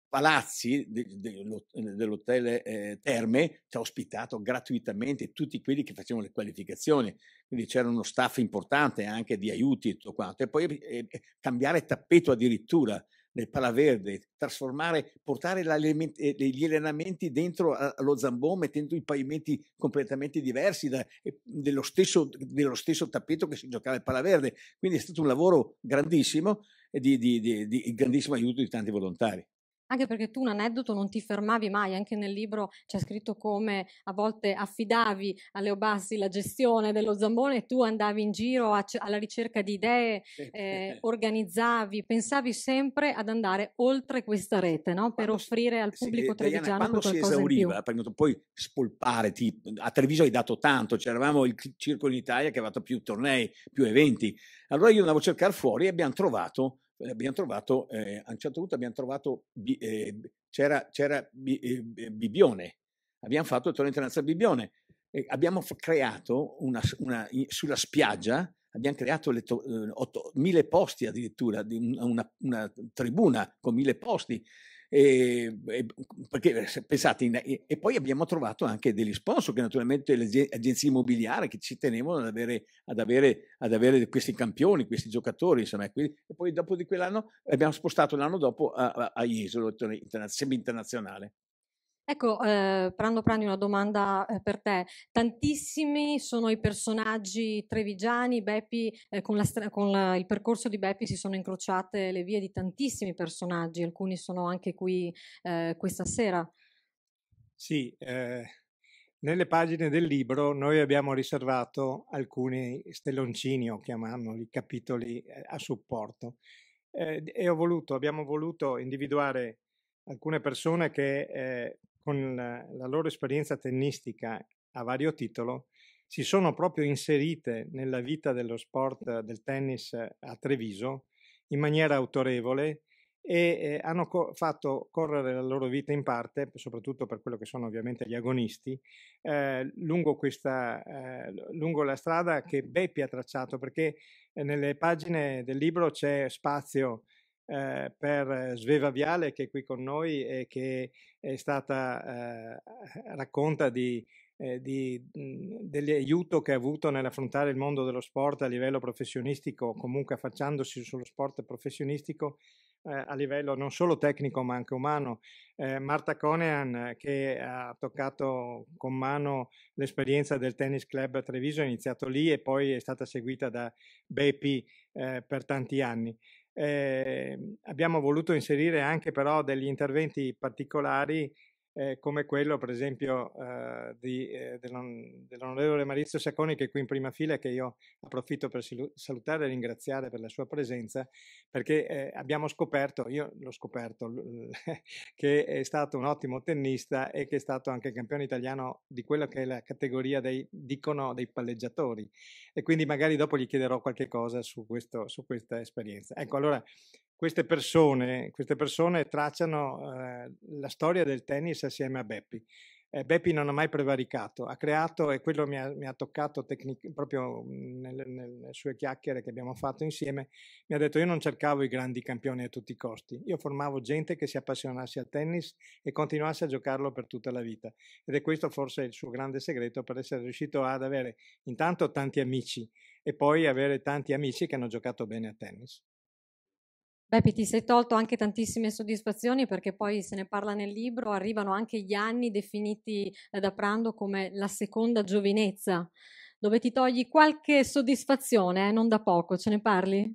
Palazzi dell'hotel eh, Terme ci ha ospitato gratuitamente tutti quelli che facevano le qualificazioni, quindi c'era uno staff importante anche di aiuti e tutto quanto, e poi eh, eh cambiare tappeto addirittura cultura nel palaverde, trasformare, portare eh, gli allenamenti dentro allo zambon mettendo i pavimenti completamente diversi da, dello, stesso, dello, stesso, tappeto che si giocava il palaverde. Quindi è stato un lavoro grandissimo e di, di, di, di grandissimo aiuto di tanti volontari anche perché tu un aneddoto non ti fermavi mai, anche nel libro c'è scritto come a volte affidavi a Leo Bassi la gestione dello Zambone e tu andavi in giro a, alla ricerca di idee, eh, organizzavi, pensavi sempre ad andare oltre questa rete no? per offrire al pubblico sì, trevigiano quando qualcosa si esauriva, perché poi spolpare, ti, a Treviso hai dato tanto, c'eravamo il circo in Italia che ha fatto più tornei, più eventi, allora io andavo a cercare fuori e abbiamo trovato abbiamo trovato, eh, a un certo punto abbiamo trovato, eh, c'era, c'era eh, Bibione, abbiamo fatto il torneo internazionale Bibione, e abbiamo creato una, una, sulla spiaggia, abbiamo creato le to- 8, eh, mille posti addirittura, una, una, tribuna con mille posti e, e, perché pensate, in, e poi abbiamo trovato anche degli sponsor, che naturalmente le agenzie immobiliari che ci tenevano ad avere, ad avere, ad avere questi campioni, questi giocatori, insomma, e, poi dopo di quell'anno abbiamo spostato l'anno dopo a, a, a Isolo, semi internazionale. Ecco, eh, Prando Prandi, una domanda eh, per te. Tantissimi sono i personaggi trevigiani, Beppi, eh, con, la, con la, il percorso di Beppi si sono incrociate le vie di tantissimi personaggi, alcuni sono anche qui eh, questa sera. Sì, eh, nelle pagine del libro noi abbiamo riservato alcuni stelloncini, o chiamiamoli capitoli eh, a supporto, e voluto, abbiamo voluto individuare alcune persone che eh, con la, la loro esperienza tennistica a vario titolo, si sono proprio inserite nella vita dello sport del tennis a Treviso in maniera autorevole e eh, hanno co- fatto correre la loro vita in parte, soprattutto per quello che sono ovviamente gli agonisti, eh, lungo, questa, eh, lungo la strada che Beppi ha tracciato, perché eh, nelle pagine del libro c'è spazio eh, per eh, Sveva Viale che è qui con noi e che è stata, eh, racconta di, eh, di, dell'aiuto che ha avuto nell'affrontare il mondo dello sport a livello professionistico, comunque affacciandosi sullo sport professionistico eh, a livello non solo tecnico ma anche umano. Eh, Marta Conean che ha toccato con mano l'esperienza del tennis club a Treviso, ha iniziato lì e poi è stata seguita da Bepi eh, per tanti anni. Eh, abbiamo voluto inserire anche però degli interventi particolari eh, come quello per esempio eh, eh, dell'onorevole Maurizio Sacconi che è qui in prima fila che io approfitto per salutare e ringraziare per la sua presenza perché eh, abbiamo scoperto, io l'ho scoperto, che è stato un ottimo tennista e che è stato anche campione italiano di quella che è la categoria dei, dicono, dei palleggiatori e quindi magari dopo gli chiederò qualche cosa su, questo, su questa esperienza. Ecco allora queste persone, queste persone tracciano eh, la storia del tennis assieme a Beppi. Eh, Beppi non ha mai prevaricato, ha creato, e quello mi ha, mi ha toccato tecnic- proprio nelle, nelle, sue chiacchiere che abbiamo fatto insieme, mi ha detto io non cercavo i grandi campioni a tutti i costi, io formavo gente che si appassionasse al tennis e continuasse a giocarlo per tutta la vita. Ed è questo forse il suo grande segreto per essere riuscito ad avere intanto tanti amici e poi avere tanti amici che hanno giocato bene a tennis. Beppi, ti sei tolto anche tantissime soddisfazioni perché poi se ne parla nel libro, arrivano anche gli anni definiti eh, da Prando come la seconda giovinezza, dove ti togli qualche soddisfazione, eh, non da poco, ce ne parli?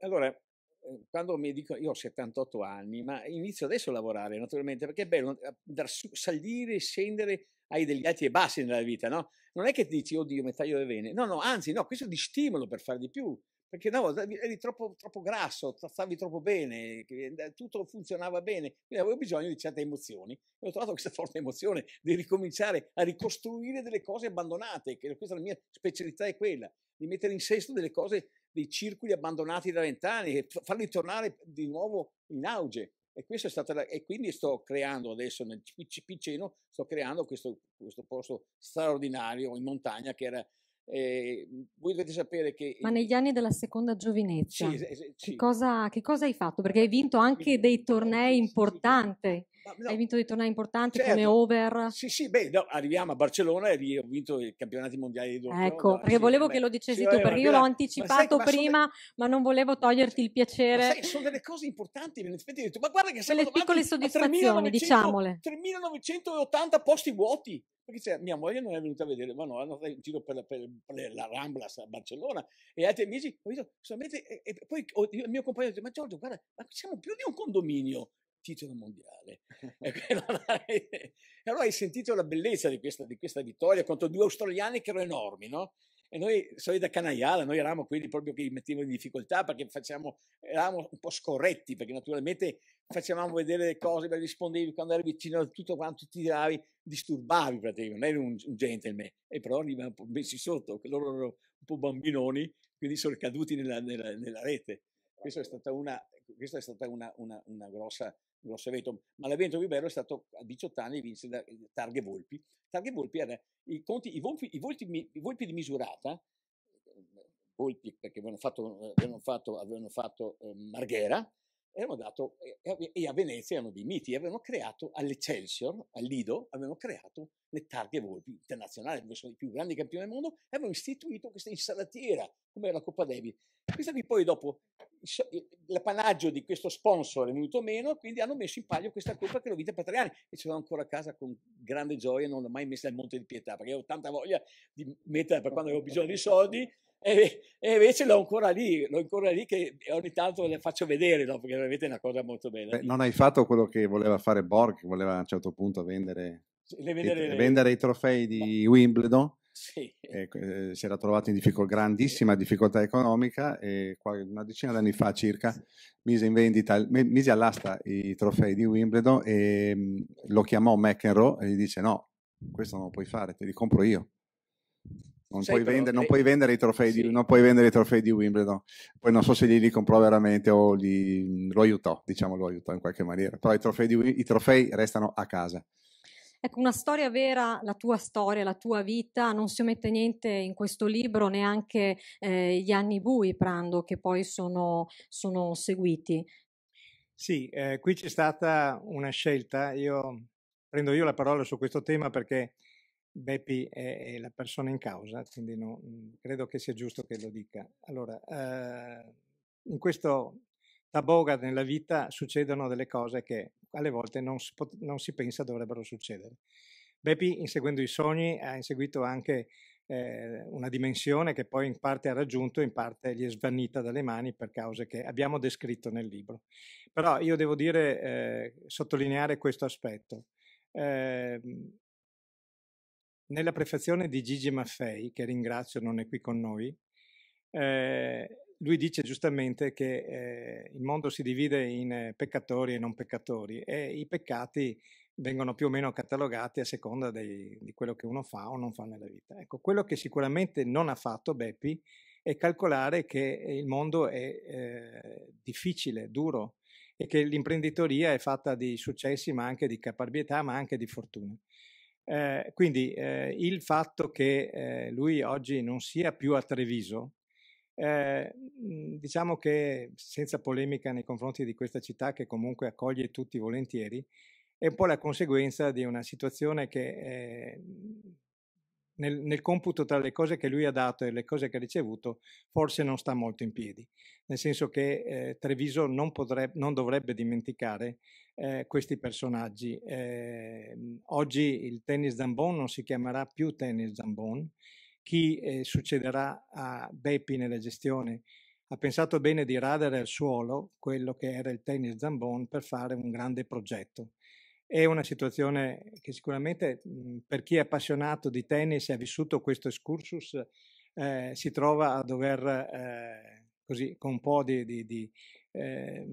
Allora, eh, quando mi dico, io ho 78 anni, ma inizio adesso a lavorare naturalmente perché è bello eh, dar su, salire e scendere hai degli alti e bassi nella vita, no? Non è che dici, oddio, mi taglio le vene. No, no, anzi, no, questo è di stimolo per fare di più, perché no, eri troppo, troppo grasso, stavi troppo bene, eh, tutto funzionava bene, quindi avevo bisogno di certe emozioni e ho trovato questa forte emozione di ricominciare a ricostruire delle cose abbandonate, che questa è la mia specialità è quella, di mettere in sesto delle cose, dei circoli abbandonati da vent'anni e farli tornare di nuovo in auge. E, questo è stata la, e quindi sto creando adesso nel Piceno, sto creando questo, questo posto straordinario in montagna che era eh, voi dovete sapere che... Ma negli anni della seconda giovinezza, sì, sì. Che, cosa, che, cosa, hai fatto? Perché hai vinto anche dei tornei importanti no, hai vinto dei tornei importanti certo. come over. Sì, sì, beh, no, arriviamo a Barcellona e lì ho vinto i campionati mondiali di doppio. Ecco, perché sì, volevo beh, che lo dicessi sì, tu, perché io l'ho anticipato ma sai, prima, ma, delle... ma non volevo toglierti il piacere. Ma sai, sono delle cose importanti, mi detto, ma guarda che sono Le piccole soddisfazioni, diciamole. 3980 posti vuoti perché cioè, mia moglie non è venuta a vedere, ma no, hanno fatto un giro per la, per, per la Ramblas a Barcellona e altri amici, ho visto solamente, e, e poi ho, oh, il mio compagno ha detto, ma Giorgio, guarda, ma siamo più di un condominio, titolo mondiale. e allora hai sentito la bellezza di questa, di questa vittoria contro due australiani che erano enormi, no? E noi, da canaiala, noi eravamo quelli proprio che li mettevano in difficoltà perché facciamo, eravamo un po' scorretti, perché naturalmente facevamo vedere le cose, rispondevi quando eri vicino a tutto quanto, ti tiravi, disturbavi praticamente, non eri un, un gentleman. E però arrivavano messi sotto, loro erano un po' bambinoni, quindi sono caduti nella, nella, nella rete. Questa è stata una, questa è stata una, una, una grossa Grosseveto, ma l'evento più bello è stato a 18 anni vinse da eh, Targhe Volpi. Targhe Volpi era i, conti, i, volpi, i, volpi, i volpi di misurata, eh, Volpi perché avevano fatto, eh, avevano fatto, avevano fatto eh, Marghera, erano dato, eh, e a Venezia erano dei miti, avevano creato all'Eccelsior, al Lido, avevano creato le targhe volpi internazionali, dove sono i più grandi campioni del mondo, e avevano istituito questa insalatiera, come la Coppa Davis. Questa qui poi dopo l'appanaggio di questo sponsor è venuto meno, quindi hanno messo in palio questa coppa che l'ho vinta per tre anni e ce l'ho ancora a casa con grande gioia, non l'ho mai messa al Monte di Pietà, perché avevo tanta voglia di metterla per quando avevo bisogno di soldi e, e, invece l'ho ancora lì, l'ho ancora lì che ogni tanto le faccio vedere, no? perché veramente è una cosa molto bella. Beh, non hai fatto quello che voleva fare Borg, voleva a un certo punto vendere, le vendere, i, le... vendere i trofei di Ma... Wimbledon. Sì. Eh, eh, si era trovato in difficolt- grandissima difficoltà economica e una decina d'anni fa circa mise in vendita, mise all'asta i trofei di Wimbledon e mh, mm, lo chiamò McEnroe e gli dice no, questo non lo puoi fare, te li compro io. Non, puoi, vendere, non puoi, vendere, i trofei sì. di, non puoi vendere i trofei di Wimbledon. Poi non so se li comprò veramente o li, mhmm, lo aiutò, diciamo lo aiutò in qualche maniera. Però i trofei, di, i trofei restano a casa. Ecco, una storia vera, la tua storia, la tua vita, non si omette niente in questo libro, neanche eh, gli anni bui, Prando, che poi sono, sono seguiti. Sì, eh, qui c'è stata una scelta, io prendo io la parola su questo tema perché Beppi è, è, la persona in causa, quindi no, mm, credo che sia giusto che lo dica. Allora, eh, in questo taboga nella vita succedono delle cose che alle volte non si, pot- non si pensa dovrebbero succedere. Beppi, inseguendo i sogni, ha inseguito anche eh, una dimensione che poi in parte ha raggiunto, in parte gli è svanita dalle mani per cause che abbiamo descritto nel libro. Però io devo dire, eh, sottolineare questo aspetto. Eh, nella prefazione di Gigi Maffei, che ringrazio, non è qui con noi, eh, lui dice giustamente che eh, il mondo si divide in eh, peccatori e non peccatori e i peccati vengono più o meno catalogati a seconda dei, di quello che uno fa o non fa nella vita. Ecco, quello che sicuramente non ha fatto Beppi è calcolare che il mondo è eh, difficile, duro e che l'imprenditoria è fatta di successi ma anche di caparbietà ma anche di fortuna. Eh, quindi eh, il fatto che eh, lui oggi non sia più a Treviso, eh, mhmm, diciamo che senza polemica nei confronti di questa città che comunque accoglie tutti volentieri, è un po' la conseguenza di una situazione che eh, nel, nel, computo tra le cose che lui ha dato e le cose che ha ricevuto forse non sta molto in piedi, nel senso che Treviso non, potrebbe, non dovrebbe dimenticare eh, questi personaggi. Eh, oggi il tennis Zambon non si chiamerà più tennis Zambon. Chi eh, succederà a Beppi nella gestione ha pensato bene di radere al suolo quello che era il tennis Zambon per fare un grande progetto. È una situazione che sicuramente mm, per chi è appassionato di tennis e ha vissuto questo excursus eh, si trova a dover eh, così con un po' di, di, di eh,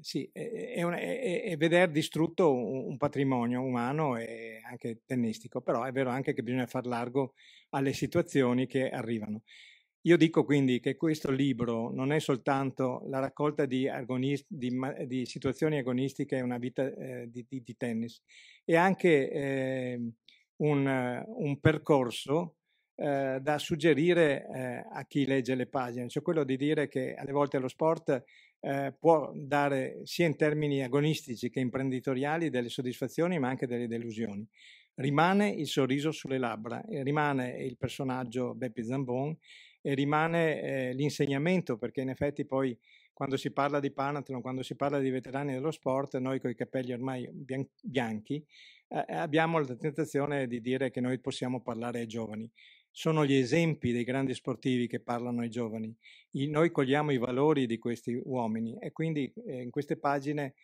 sì, è, una, è, è, veder distrutto un, un, patrimonio umano e anche tennistico, però è vero anche che bisogna far largo alle situazioni che arrivano. Io dico quindi che questo libro non è soltanto la raccolta di, agonist, di, di situazioni agonistiche e una vita eh, di, di, tennis, è anche eh, un, un percorso eh, da suggerire eh, a chi legge le pagine, cioè quello di dire che alle volte lo sport eh, può dare sia in termini agonistici che imprenditoriali delle soddisfazioni ma anche delle delusioni. Rimane il sorriso sulle labbra, rimane il personaggio Beppe Zambon e rimane eh, l'insegnamento perché in effetti poi quando si parla di Panathlon, quando si parla di veterani dello sport, noi con i capelli ormai bianchi eh, abbiamo la tentazione di dire che noi possiamo parlare ai giovani sono gli esempi dei grandi sportivi che parlano ai giovani. I, noi cogliamo i valori di questi uomini e quindi eh, in queste pagine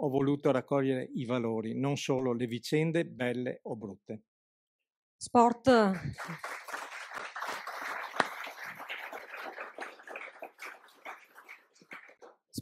ho voluto raccogliere i valori, non solo le vicende belle o brutte. Sport.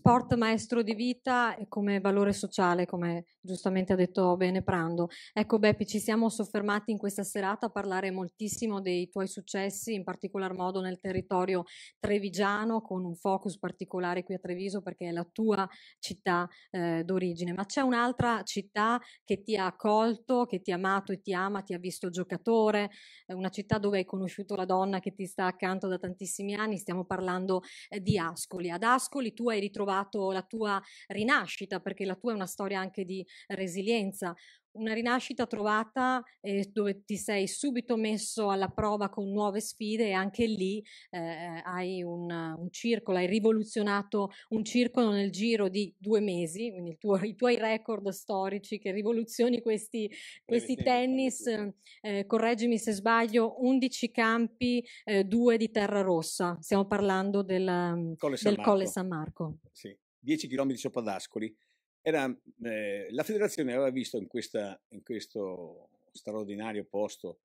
sport maestro di vita e come valore sociale, come giustamente ha detto bene Prando. Ecco Beppi, ci siamo soffermati in questa serata a parlare moltissimo dei tuoi successi, in particolar modo nel territorio trevigiano, con un focus particolare qui a Treviso perché è la tua città eh, d'origine. Ma c'è un'altra città che ti ha accolto, che ti ha amato e ti ama, ti ha visto giocatore, eh, una città dove hai conosciuto la donna che ti sta accanto da tantissimi anni, stiamo parlando eh, di Ascoli. Ad Ascoli tu hai ritrovato trovato la tua rinascita, perché la tua è una storia anche di resilienza una rinascita trovata eh, dove ti sei subito messo alla prova con nuove sfide e anche lì eh, eh hai un, un, circolo, hai rivoluzionato un circolo nel giro di due mesi, quindi tuo, i tuoi record storici che rivoluzioni questi, questi tennis, eh, eh, correggimi se sbaglio, 11 campi, 2 eh, di terra rossa, stiamo parlando del mm, Colle San del Marco. Colle San Marco. Sì. 10 km di Sopadascoli, era, eh, la federazione aveva visto in, questa, in questo straordinario posto,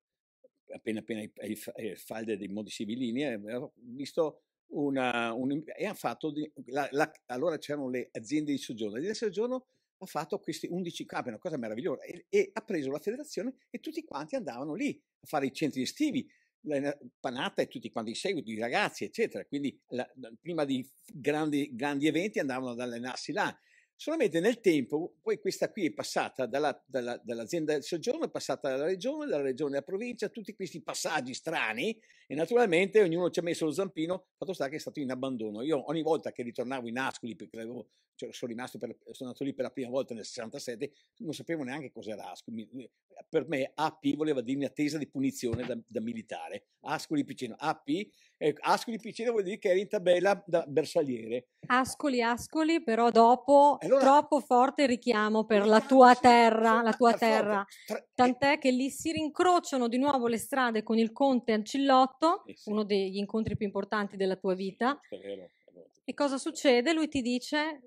appena appena ai, ai, falde dei modi civilini, eh, aveva visto una, un, e ha fatto, di, la, la, allora c'erano le aziende di soggiorno, di soggiorno ha fatto questi 11 campi, una cosa meravigliosa, e, e, ha preso la federazione e tutti quanti andavano lì a fare i centri estivi, la panata e tutti quanti in seguito, i ragazzi, eccetera. Quindi la, prima di grandi, grandi eventi andavano ad allenarsi là Solamente nel tempo, poi questa qui è passata dalla, dalla, dall'azienda del soggiorno, è passata dalla regione, dalla regione alla provincia, tutti questi passaggi strani e naturalmente ognuno ci ha messo lo zampino, fatto sta che è stato in abbandono. Io ogni volta che ritornavo in Ascoli, perché avevo, cioè, sono, rimasto per, sono andato lì per la prima volta nel 67, non sapevo neanche cos'era Ascoli. Per me AP voleva dire in attesa di punizione da, da militare. Ascoli Piceno, AP, eh, Ascoli Piceno vuol dire che era in tabella da bersagliere. Ascoli, Ascoli, però dopo allora, troppo forte richiamo per la tua terra, la tua terra. Eh. Tant'è che lì si rincrociano di nuovo le strade con il conte Ancillotti morto, esatto, eh sì. uno degli incontri più importanti della tua vita. Sì, e cosa succede? Lui ti dice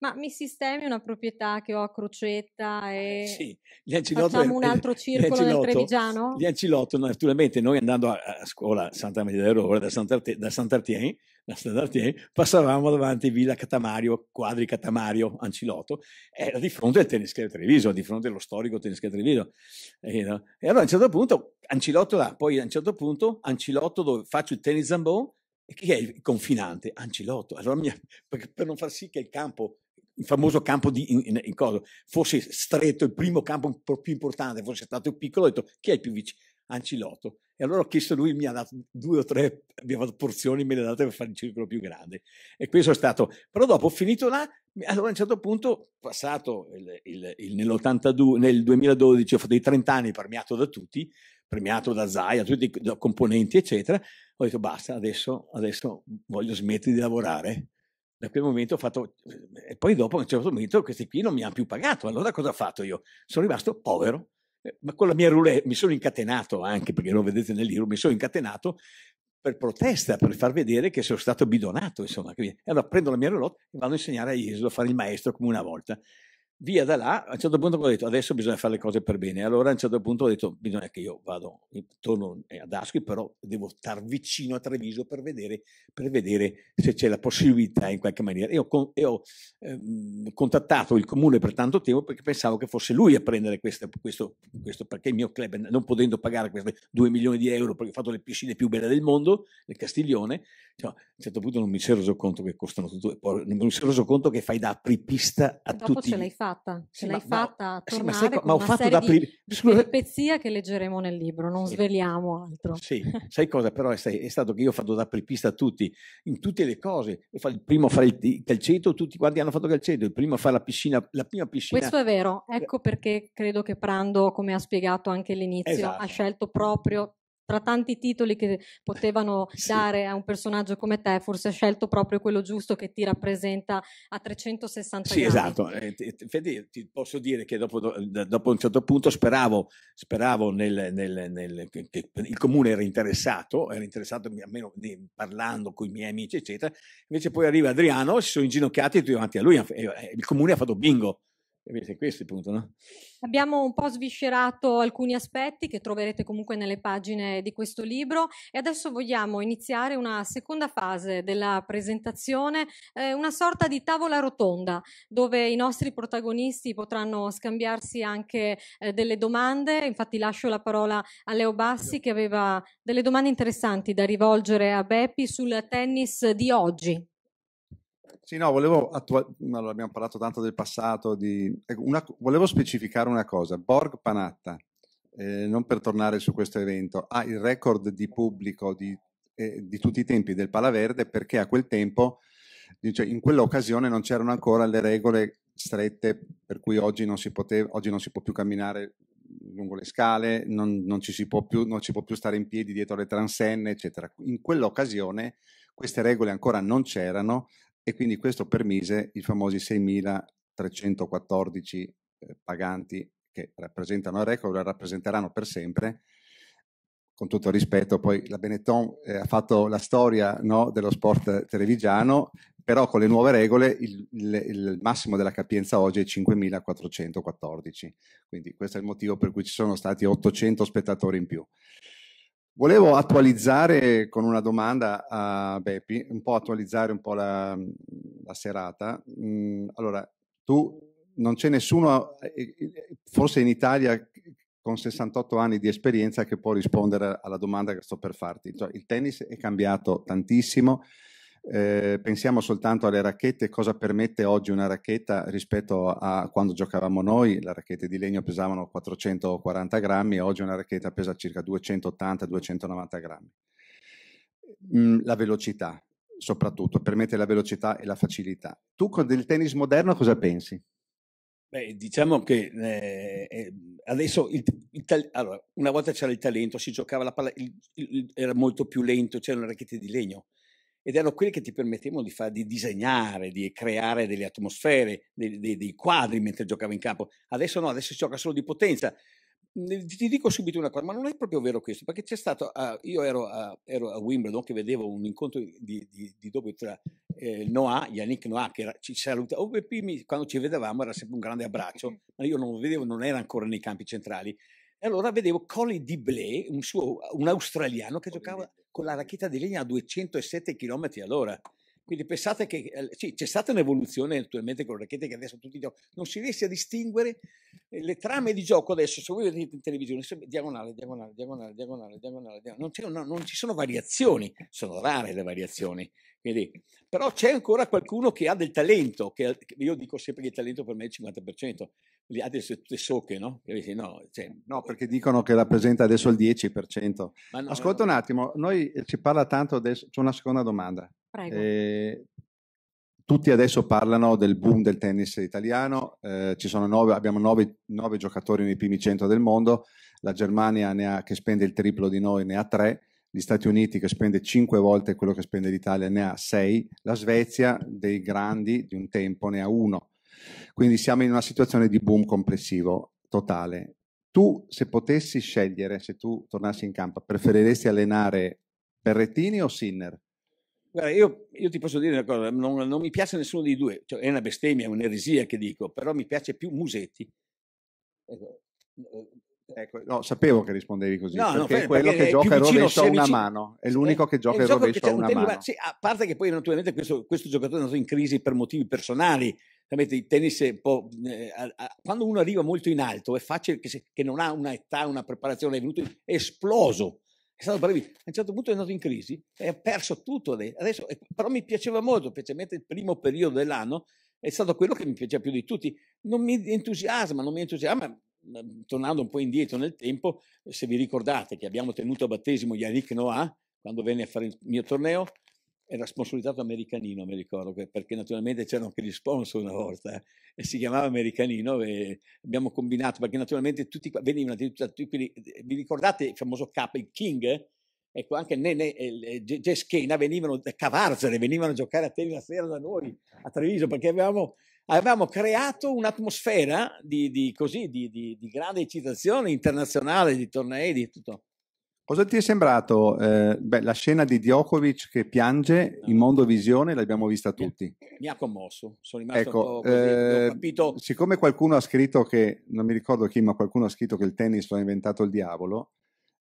ma mi sistemi una proprietà che ho a Crocetta e eh, sì, facciamo un altro circolo nel Trevigiano? Gli Ancilotto, naturalmente, noi andando a, a scuola Santa Maria dell'Aurora da, Sant'Arte, da Sant'Artien, la Standardier, passavamo davanti Villa Catamario, Quadri Catamario, Ancilotto, era di fronte al tennischiere Treviso, di fronte allo storico tennischiere Treviso. E, eh, no? e, allora a un certo punto, Ancilotto là, poi a un certo punto, Ancilotto dove faccio il tennis zambon, e chi è il confinante? Ancilotto. Allora mia, per, per non far sì che il campo il famoso campo di in, in, in cosa, fosse stretto, il primo campo più importante fosse stato più piccolo, ho detto chi è il più vicino? Ancilotto. E allora ho chiesto lui, mi ha dato due o tre, abbiamo fatto porzioni, me le ha date per fare il circolo più grande. E questo è stato. Però dopo, ho finito là, a un certo punto, passato il, il, il, nell'82, nel 2012, ho fatto i 30 anni premiato da tutti, premiato da Zaya, tutti i componenti, eccetera. Ho detto basta, adesso, adesso voglio smettere di lavorare da quel momento ho fatto e poi dopo a un certo momento questi qui non mi hanno più pagato allora cosa ho fatto io sono rimasto povero eh, ma con la mia roulette mi sono incatenato anche, perché non vedete nel libro, mi sono incatenato per protesta, per far vedere che sono stato bidonato, insomma. E allora prendo la mia roulotte e vado a insegnare a Jesolo a fare il maestro come una volta via da là, a un certo punto ho detto adesso bisogna fare le cose per bene, allora a un certo punto ho detto bisogna che io vado, torno eh, ad Ascoli, però devo star vicino a Treviso per vedere, per vedere se c'è la possibilità in qualche maniera. E ho, e ho ehm, contattato il comune per tanto tempo perché pensavo che fosse lui a prendere questa, questo, questo, perché il mio club, non potendo pagare questi 2 milioni di euro perché ho fatto le piscine più belle del mondo, nel Castiglione, cioè, a un certo punto non mi si è reso conto che costano tutto, non mi si è reso conto che fai da apripista a Dopo tutti. Ce l'hai fatto fatta, ce sì, l'hai ma, fatta sì, ma, sai, ma ho fatto da di, Scusa... che leggeremo nel libro, non sì. sveliamo altro. Sì, sai cosa però è, è, stato che io ho fatto da apripista a tutti, in tutte le cose, il primo a fare il calcetto, tutti quanti hanno fatto calcetto, il primo a fare la piscina, la prima piscina. Questo è vero, eh. ecco perché credo che Prando, come ha spiegato anche all'inizio, esatto. ha scelto proprio tra tanti titoli che potevano sì. dare a un personaggio come te, forse ha scelto proprio quello giusto che ti rappresenta a 360 sì, gradi. Sì, esatto. Infatti eh, ti posso dire che dopo, dopo un certo punto speravo, speravo nel, nel, nel, che il comune era interessato, era interessato almeno parlando con i miei amici, eccetera. Invece poi arriva Adriano, si sono inginocchiati tutti davanti a lui, eh, il comune ha fatto bingo Capite? Questo è il punto, no? Abbiamo un po' sviscerato alcuni aspetti che troverete comunque nelle pagine di questo libro e adesso vogliamo iniziare una seconda fase della presentazione, eh, una sorta di tavola rotonda dove i nostri protagonisti potranno scambiarsi anche eh, delle domande. Infatti lascio la parola a Leo Bassi che aveva delle domande interessanti da rivolgere a Beppi sul tennis di oggi. Sì, no, volevo attuare, allora abbiamo parlato tanto del passato, di... Ecco, una... volevo specificare una cosa, Borg Panatta, eh, non per tornare su questo evento, ha il record di pubblico di, eh, di tutti i tempi del Palaverde perché a quel tempo, cioè, in quell'occasione non c'erano ancora le regole strette per cui oggi non si, poteva, oggi non si può più camminare lungo le scale, non, non, ci si può più, non si può più stare in piedi dietro le transenne, eccetera. In quell'occasione queste regole ancora non c'erano, e quindi questo permise i famosi 6.314 eh, paganti che rappresentano il record, lo rappresenteranno per sempre. Con tutto rispetto, poi la Benetton eh, ha fatto la storia no, dello sport televigiano, però con le nuove regole il, il, il massimo della capienza oggi è 5.414, quindi questo è il motivo per cui ci sono stati 800 spettatori in più. Volevo attualizzare con una domanda a Beppi, un po' attualizzare un po' la, la serata. Mm, allora, tu non c'è nessuno, eh, eh, forse in Italia con 68 anni di esperienza che può rispondere alla domanda che sto per farti. Cioè, il tennis è cambiato tantissimo, eh, pensiamo soltanto alle racchette, cosa permette oggi una racchetta rispetto a quando giocavamo noi, le racchette di legno pesavano 440 grammi oggi una racchetta pesa circa 280-290 grammi. Mm, la velocità, soprattutto, permette la velocità e la facilità. Tu con il tennis moderno cosa pensi? Beh, diciamo che eh, eh adesso il, il, allora, una volta c'era il talento, si giocava la palla, il, era molto più lento, c'erano le racchette di legno ed erano quelli che ti permettevano di, far, di disegnare, di creare delle atmosfere, dei, dei, dei quadri mentre giocavi in campo. Adesso no, adesso si gioca solo di potenza. Ti dico subito una cosa, ma non è proprio vero questo, perché c'è stato, uh, io ero a, ero a, Wimbledon che vedevo un incontro di, di, di doppio tra eh, Noah, Yannick Noah, che era, ci saluta, OVP oh, mi, quando ci vedevamo era sempre un grande abbraccio, ma io non lo vedevo, non era ancora nei campi centrali. E allora vedevo Colin Diblé, un, un australiano che giocava con la racchetta di legna a 207 km all'ora. Quindi pensate che eh, sì, c'è stata un'evoluzione naturalmente con le racchette che adesso tutti giochi. Non si riesce a distinguere eh, le trame di gioco adesso. Se voi vedete in televisione, diagonale, diagonale, diagonale, diagonale, diagonale, diagonale. Non, una, non, ci sono variazioni, sono rare le variazioni. Quindi, però c'è ancora qualcuno che ha del talento, che io dico sempre che il talento per me è il 50%, le adesso tutte socche, no? no, cioè... no eh. perché dicono che rappresenta adesso il 10%. No, Ascolta un attimo, noi ci eh, parla tanto adesso, c'è una seconda domanda. Eh, tutti adesso parlano del boom del tennis italiano, eh, nove, abbiamo nove, nove, giocatori nei primi 100 del mondo, la Germania ha, che spende il triplo di noi ne ha tre, gli Stati Uniti che spende 5 volte quello che spende l'Italia ne ha 6, la Svezia dei grandi di un tempo ne ha uno. Quindi siamo in una situazione di boom complessivo totale. Tu, se potessi scegliere, se tu tornassi in campo, preferiresti allenare Berrettini o Sinner? Guarda, io, io, ti posso dire una cosa, non, non mi piace nessuno dei due, cioè, è una bestemmia, è un'eresia che dico, però mi piace più Musetti. Ecco. Eh, eh. ecco no, sapevo che rispondevi così, no, perché no, è quello perché che gioca il rovescio a una mano, è l'unico eh, che gioca il rovescio a una un mano. Sì, a parte che poi naturalmente questo, questo, giocatore è andato in crisi per motivi personali, Sapete, il tennis è un po', eh, a, a, quando uno arriva molto in alto è facile che, se, che non ha un'età, una preparazione, è venuto, è esploso, è stato bravissimo. A un certo punto è andato in crisi e ha perso tutto. Adesso, però mi piaceva molto, specialmente il primo periodo dell'anno, è stato quello che mi piaceva più di tutti. Non mi entusiasma, non mi entusiasma. Mm, tornando un po' indietro nel tempo, se vi ricordate che abbiamo tenuto a battesimo Yannick Noah quando venne a fare il mio torneo, era sponsorizzato Americanino, mi ricordo, perché naturalmente c'erano anche gli sponsor una volta, eh, e si chiamava Americanino e abbiamo combinato, perché naturalmente tutti qua venivano addirittura, tutti, eh, vi ricordate il famoso K, il King? Ecco, anche Nene e eh, Geschena venivano da Cavarzere, venivano a giocare a tennis la sera da noi, a Treviso, perché avevamo, avevamo creato un'atmosfera di, di, così, di, di grande eccitazione internazionale, di tornei, di tutto. Cosa ti è sembrato eh, beh, la scena di Djokovic che piange in mondo visione L'abbiamo vista tutti. Mi ha commosso, sono rimasto ecco, così, eh, capito. Siccome qualcuno ha scritto che, non mi ricordo chi, ma qualcuno ha scritto che il tennis lo ha inventato il diavolo,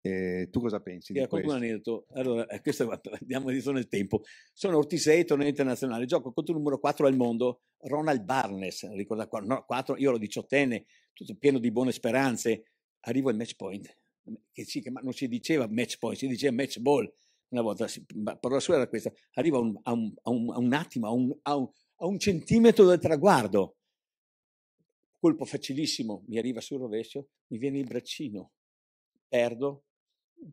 eh, tu cosa pensi? Sì, qualcuno ha detto, allora, eh, questo va, andiamo di zona il tempo. Sono Ortisei, torneo internazionale, gioco contro il numero 4 al mondo, Ronald Barnes, ricorda, no, 4, io ero diciottenne, tutto pieno di buone speranze, arrivo al match point che si chiama, non si diceva match point, si diceva match ball una volta, la parola sua era questa, arriva un, a, un, a, un, a, un, attimo, a un, a un centimetro del traguardo, colpo facilissimo, mi arriva sul rovescio, mi viene il braccino, perdo,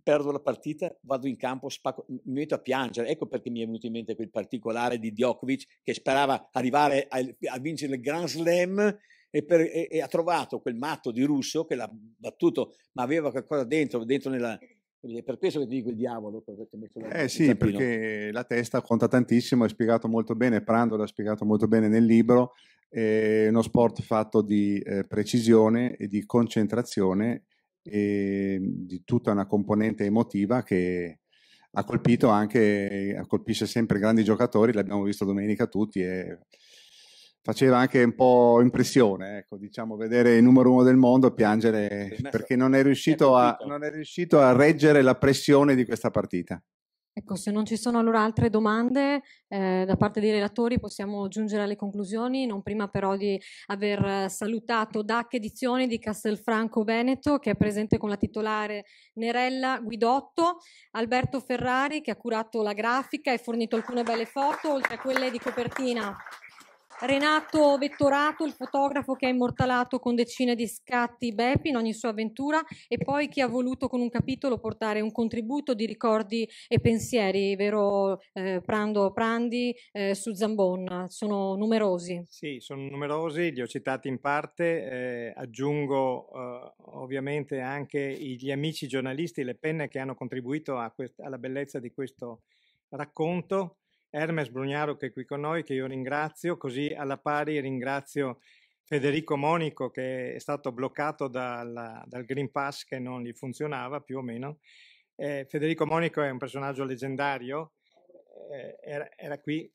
perdo la partita, vado in campo, spacco, mi metto a piangere. Ecco perché mi è venuto in mente quel particolare di Djokovic che sperava arrivare a, a vincere il Grand Slam e, per, e, e, ha trovato quel matto di russo che l'ha battuto, ma aveva qualcosa dentro, dentro nella... È per questo che ti dico il diavolo. La, eh sì, perché la testa conta tantissimo, è spiegato molto bene, Prando l'ha spiegato molto bene nel libro, è uno sport fatto di eh, precisione e di concentrazione e mm, di tutta una componente emotiva che ha colpito anche, colpisce sempre grandi giocatori, l'abbiamo visto domenica tutti. E, faceva anche un po' impressione, ecco, diciamo, vedere il numero uno del mondo piangere perché non è, riuscito a, non è riuscito a reggere la pressione di questa partita. Ecco, se non ci sono allora altre domande eh, da parte dei relatori possiamo giungere alle conclusioni, non prima però di aver salutato DAC Edizioni di Castelfranco Veneto che è presente con la titolare Nerella Guidotto, Alberto Ferrari che ha curato la grafica e fornito alcune belle foto oltre a quelle di copertina Renato Vettorato, il fotografo che ha immortalato con decine di scatti Beppi in ogni sua avventura e poi chi ha voluto con un capitolo portare un contributo di ricordi e pensieri, vero eh, Prando Prandi eh, su Zambon, sono numerosi. Sì, sono numerosi, li ho citati in parte, eh, aggiungo eh, ovviamente anche gli amici giornalisti, le penne che hanno contribuito quest- alla bellezza di questo racconto Hermes Brugnaro che è qui con noi, che io ringrazio, così alla pari ringrazio Federico Monico che è stato bloccato dal, dal Green Pass che non gli funzionava più o meno. Eh, Federico Monico è un personaggio leggendario, eh, era, era, qui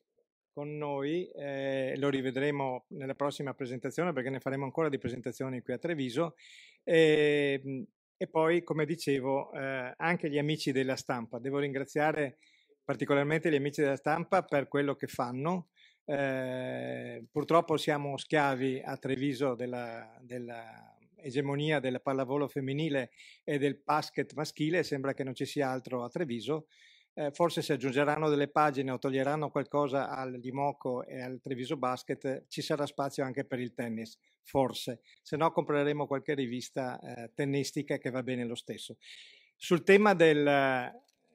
con noi, eh, lo rivedremo nella prossima presentazione perché ne faremo ancora di presentazioni qui a Treviso. Ehm, e poi, come dicevo, eh, anche gli amici della stampa. Devo ringraziare particolarmente gli amici della stampa per quello che fanno. Eh, purtroppo siamo schiavi a Treviso della, della egemonia del pallavolo femminile e del basket maschile, sembra che non ci sia altro a Treviso. Eh, forse se aggiungeranno delle pagine o toglieranno qualcosa al Limoco e al Treviso Basket, ci sarà spazio anche per il tennis, forse. Se no compreremo qualche rivista eh, tennistica che va bene lo stesso. Sul tema del,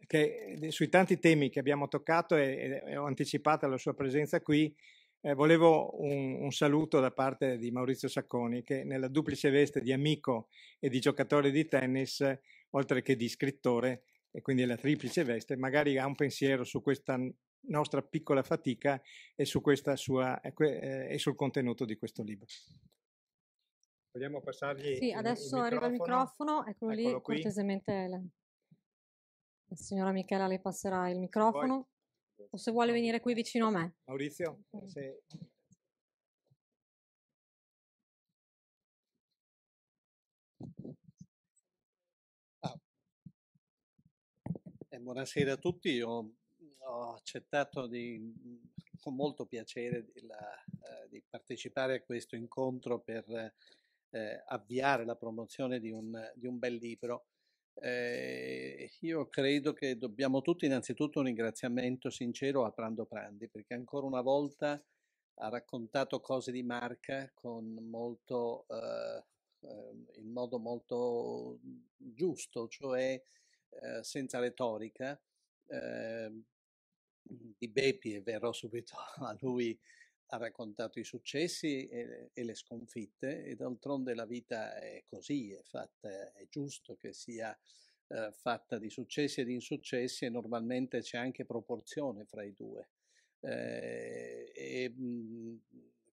che eh, sui tanti temi che abbiamo toccato e, e ho anticipato la sua presenza qui, eh, volevo un, un, saluto da parte di Maurizio Sacconi che nella duplice veste di amico e di giocatore di tennis, oltre che di scrittore, e quindi la triplice veste, magari ha un pensiero su questa nostra piccola fatica e, su sua, eh, eh, e sul contenuto di questo libro. Vogliamo passargli Sì, adesso il, arriva il microfono, eccolo, eccolo lì, qui. cortesemente. Signora Michela le passerà il microfono Vuoi? o se vuole venire qui vicino a me. Maurizio, mm. se... ah. eh, buonasera a tutti, Io mm, ho accettato di, mm, con molto piacere di, la, eh, di, partecipare a questo incontro per eh, avviare la promozione di un, di un bel libro eh, io credo che dobbiamo tutti innanzitutto un ringraziamento sincero a Prando Prandi perché ancora una volta ha raccontato cose di marca con molto, eh, ehm, in modo molto giusto, cioè eh, senza retorica. Ehm, di Bepi, e verrò subito a lui ha raccontato i successi e, e le sconfitte e d'altronde la vita è così, è, fatta, è giusto che sia eh, fatta di successi e di insuccessi e normalmente c'è anche proporzione fra i due. Eh, e, mh, mm,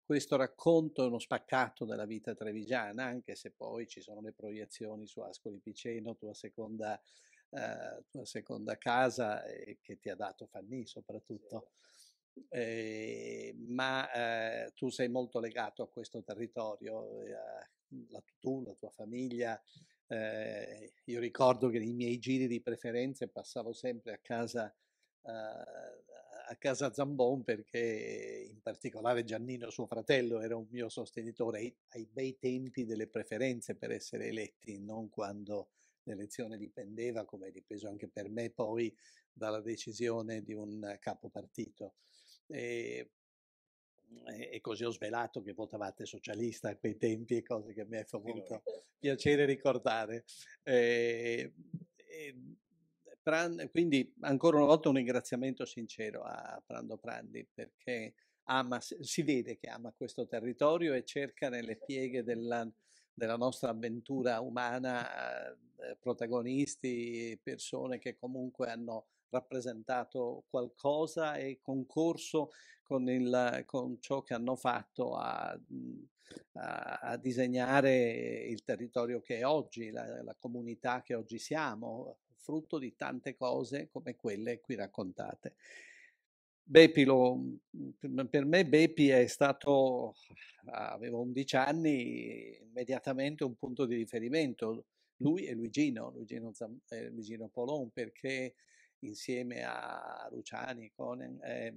questo racconto è uno spaccato della vita trevigiana, anche se poi ci sono le proiezioni su Ascoli Piceno, tua seconda, eh, tua seconda casa, eh, che ti ha dato Fanny soprattutto. Sì eh, ma eh, tu sei molto legato a questo territorio, eh, mhmm, la, tu, la tua famiglia. Ehm, io ricordo che nei miei giri di preferenze passavo sempre a casa, eh, a casa Zambon perché in particolare Giannino, suo fratello, era un mio sostenitore ai, ai bei tempi delle preferenze per essere eletti, non quando l'elezione dipendeva, come è dipeso anche per me poi, dalla decisione di un capo partito. E, e così ho svelato che votavate socialista a quei tempi cose che mi è fatto eh. piacere ricordare. E, ehm, e, ehm, quindi ancora una volta un ringraziamento sincero a Prando Prandi perché ama, si vede che ama questo territorio e cerca nelle pieghe della, della nostra avventura umana eh, protagonisti, persone che comunque hanno rappresentato qualcosa e concorso con, il, con ciò che hanno fatto a, mhmm, a, a, disegnare il territorio che è oggi, la, la comunità che oggi siamo, frutto di tante cose come quelle qui raccontate. Bepi lo, mhmm, per me Bepi è stato, avevo 11 anni, immediatamente un punto di riferimento, lui e Luigino, Luigino, eh, Luigino Polon, perché insieme a Luciani, e Conen, eh,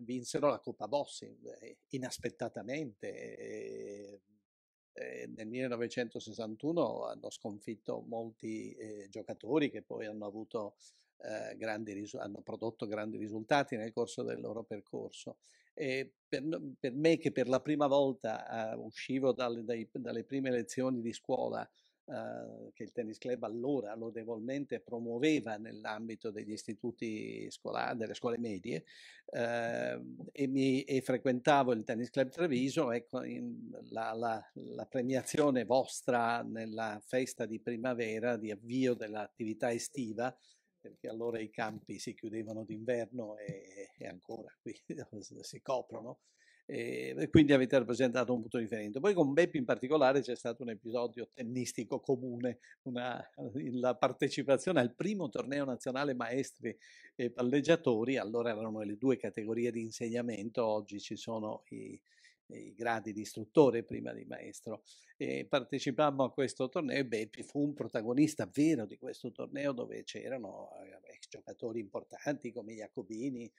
vinsero la Coppa Bossi eh, inaspettatamente. Eh, eh, nel 1961 hanno sconfitto molti eh, giocatori che poi hanno, avuto, eh, risu- hanno prodotto grandi risultati nel corso del loro percorso. Per, per, me che per la prima volta uscivo dalle, dai, dalle prime lezioni di scuola eh, che il tennis club allora lodevolmente promuoveva nell'ambito degli istituti scolari, delle scuole medie eh, e, mi, e, frequentavo il tennis club Treviso, ecco in, la, la, la premiazione vostra nella festa di primavera di avvio dell'attività estiva perché allora i campi si chiudevano d'inverno e, e, ancora qui si coprono, Ehm, e quindi avete rappresentato un punto di riferimento. Poi con Beppi in particolare c'è stato un episodio tennistico comune, una, la partecipazione al primo torneo nazionale maestri e palleggiatori, allora erano le due categorie di insegnamento, oggi ci sono i, i gradi di istruttore prima di maestro e partecipammo a questo torneo e Beppi fu un protagonista vero di questo torneo dove c'erano eh, ex giocatori importanti come Jacobini,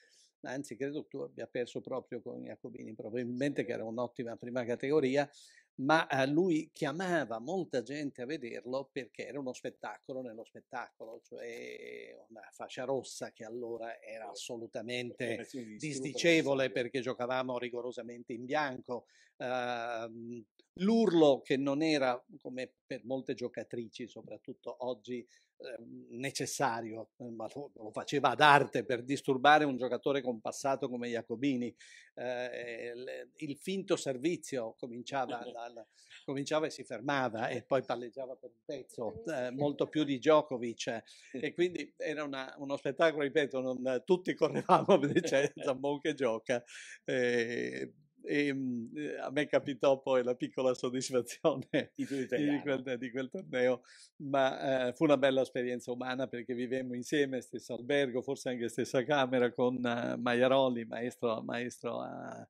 anzi credo tu abbia perso proprio con Jacobini, probabilmente che era un'ottima prima categoria, ma eh, lui chiamava molta gente a vederlo perché era uno spettacolo nello spettacolo, cioè una fascia rossa che allora era certo. assolutamente disdicevole perché giocavamo rigorosamente in bianco. Uh, L'urlo che non era, come per molte giocatrici, soprattutto oggi, ehm, eh, necessario, ma lo, lo, faceva ad arte per disturbare un giocatore compassato come Jacobini. Eh, il, il, finto servizio cominciava, la, cominciava, e si fermava e poi palleggiava per un pezzo, eh, molto più di Djokovic. E quindi era una, uno spettacolo, ripeto, non, tutti correvamo a vedere Zambon che gioca. Eh, e ehm, eh, a me capitò poi la piccola soddisfazione di, di, quel, di quel, torneo, ma eh, fu una bella esperienza umana perché vivemmo insieme, stesso albergo, forse anche stessa camera con uh, Maiaroli, maestro, maestro uh,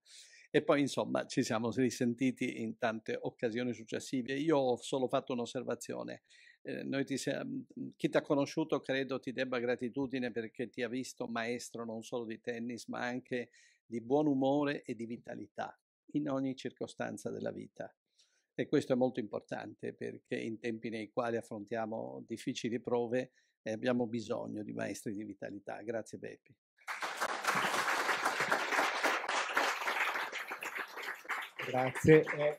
e poi insomma ci siamo risentiti in tante occasioni successive. Io ho solo fatto un'osservazione. Eh, ti siamo, mm, mm, chi ti ha conosciuto credo ti debba gratitudine perché ti ha visto maestro non solo di tennis ma anche di buon umore e di vitalità in ogni circostanza della vita. E questo è molto importante perché in tempi nei quali affrontiamo difficili prove eh, abbiamo bisogno di maestri di vitalità. Grazie Beppi. Grazie. Eh.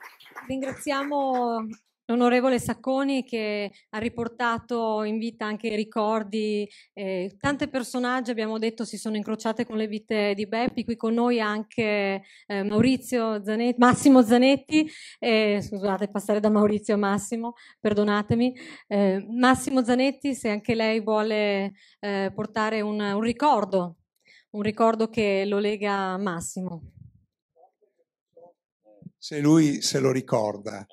Ringraziamo l'onorevole Sacconi che ha riportato in vita anche i ricordi, eh, tante personaggi abbiamo detto si sono incrociate con le vite di Beppi, qui con noi anche eh, Maurizio Zanetti, Massimo Zanetti, eh, scusate passare da Maurizio a Massimo, perdonatemi, eh, Massimo Zanetti se anche lei vuole eh, portare un, un ricordo, un ricordo che lo lega a Massimo. Se lui se lo ricorda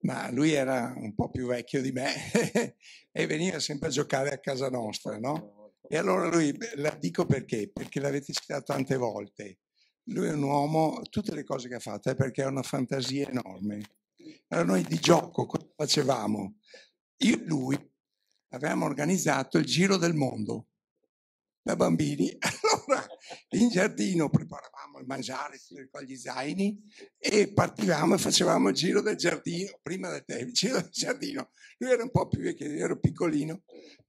ma lui era un po' più vecchio di me e veniva sempre a giocare a casa nostra, no? E allora lui, la dico perché, perché l'avete citato tante volte, lui è un uomo, tutte le cose che ha fatto eh, è perché ha una fantasia enorme. Allora noi di gioco cosa facevamo? Io e lui avevamo organizzato il giro del mondo da bambini. Allora in giardino preparavamo il mangiare con gli zaini e partivamo e facevamo il giro del giardino, prima del tempo, il giro del giardino. Lui era un po' più vecchio, io ero piccolino,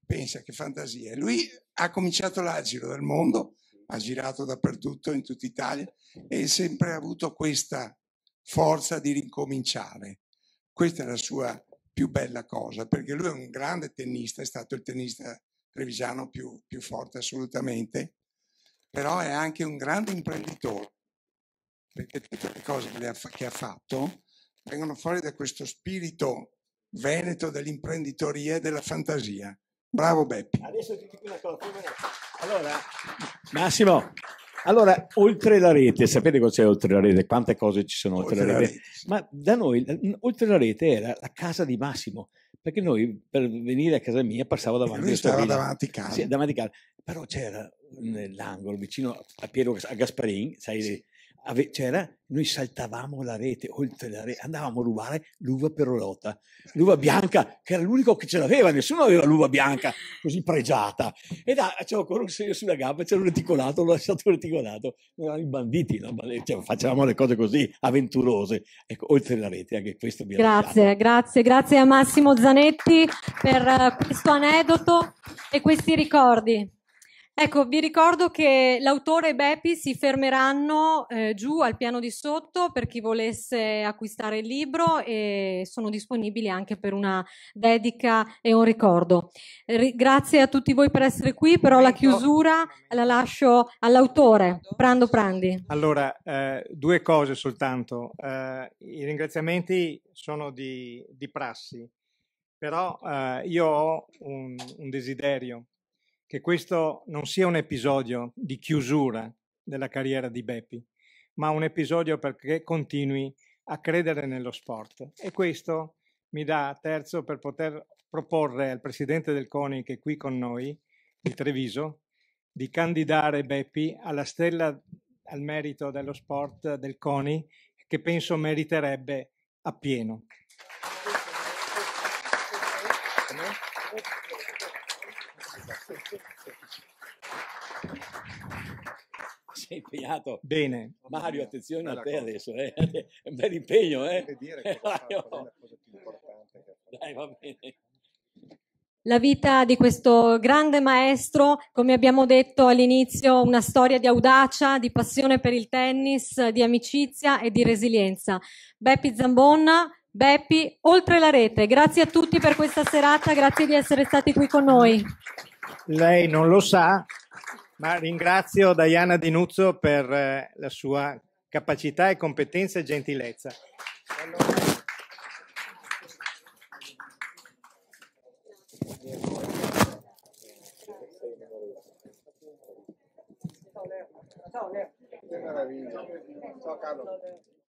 pensa che fantasia. Lui ha cominciato là il giro del mondo, ha girato dappertutto in tutta Italia e sempre ha avuto questa forza di ricominciare. Questa è la sua più bella cosa, perché lui è un grande tennista, è stato il tennista Trevigiano più, più forte assolutamente, però è anche un grande imprenditore, perché tutte le cose che, ha, che ha fatto vengono fuori da questo spirito veneto dell'imprenditoria e della fantasia. Bravo Beppi. Adesso ti dico una cosa. Allora, Massimo, allora, oltre la rete, sapete cosa c'è oltre la rete? Quante cose ci sono oltre, oltre la, rete? la rete? Ma da noi, oltre la rete era la casa di Massimo, perché noi per venire a casa mia passavo davanti lui stava davanti casa. Sì, davanti casa. Però c'era nell'angolo vicino a Piero a Gasparin, sai, sì ave, c'era, noi saltavamo la rete, oltre la rete, andavamo a rubare l'uva perolota, l'uva bianca, che era l'unico che ce l'aveva, nessuno aveva l'uva bianca così pregiata. E da, c'era ancora un segno sulla gamba, c'era un reticolato, l'ho lasciato un reticolato, erano i banditi, no? cioè, facevamo le cose così avventurose. Ecco, oltre la rete, anche questo mi Grazie, lasciato. grazie, grazie a Massimo Zanetti per eh, questo aneddoto e questi ricordi. Ecco, vi ricordo che l'autore e Beppi si fermeranno eh, giù al piano di sotto per chi volesse acquistare il libro e sono disponibili anche per una dedica e un ricordo. R grazie a tutti voi per essere qui, però la chiusura la lascio all'autore, Prando Prandi. Allora, eh, due cose soltanto. Eh, I ringraziamenti sono di, di prassi, però eh, io ho un, un desiderio che questo non sia un episodio di chiusura della carriera di Beppi, ma un episodio perché continui a credere nello sport. E questo mi dà terzo per poter proporre al presidente del CONI che è qui con noi, di Treviso, di candidare Beppi alla stella al merito dello sport del CONI che penso meriterebbe appieno. Sei impegnato. Bene. Mario, attenzione Bella a te cosa. adesso, eh. è un bel impegno. Eh. dire che Mario. la cosa più Dai, va bene. La vita di questo grande maestro, come abbiamo detto all'inizio, una storia di audacia, di passione per il tennis, di amicizia e di resilienza. Beppi Zambonna, Beppi, oltre la rete. Grazie a tutti per questa serata, grazie di essere stati qui con noi. Lei non lo sa, ma ringrazio Diana Di Nuzzo per eh, la sua capacità e competenza e gentilezza. Ciao Leo. Ciao Carlo.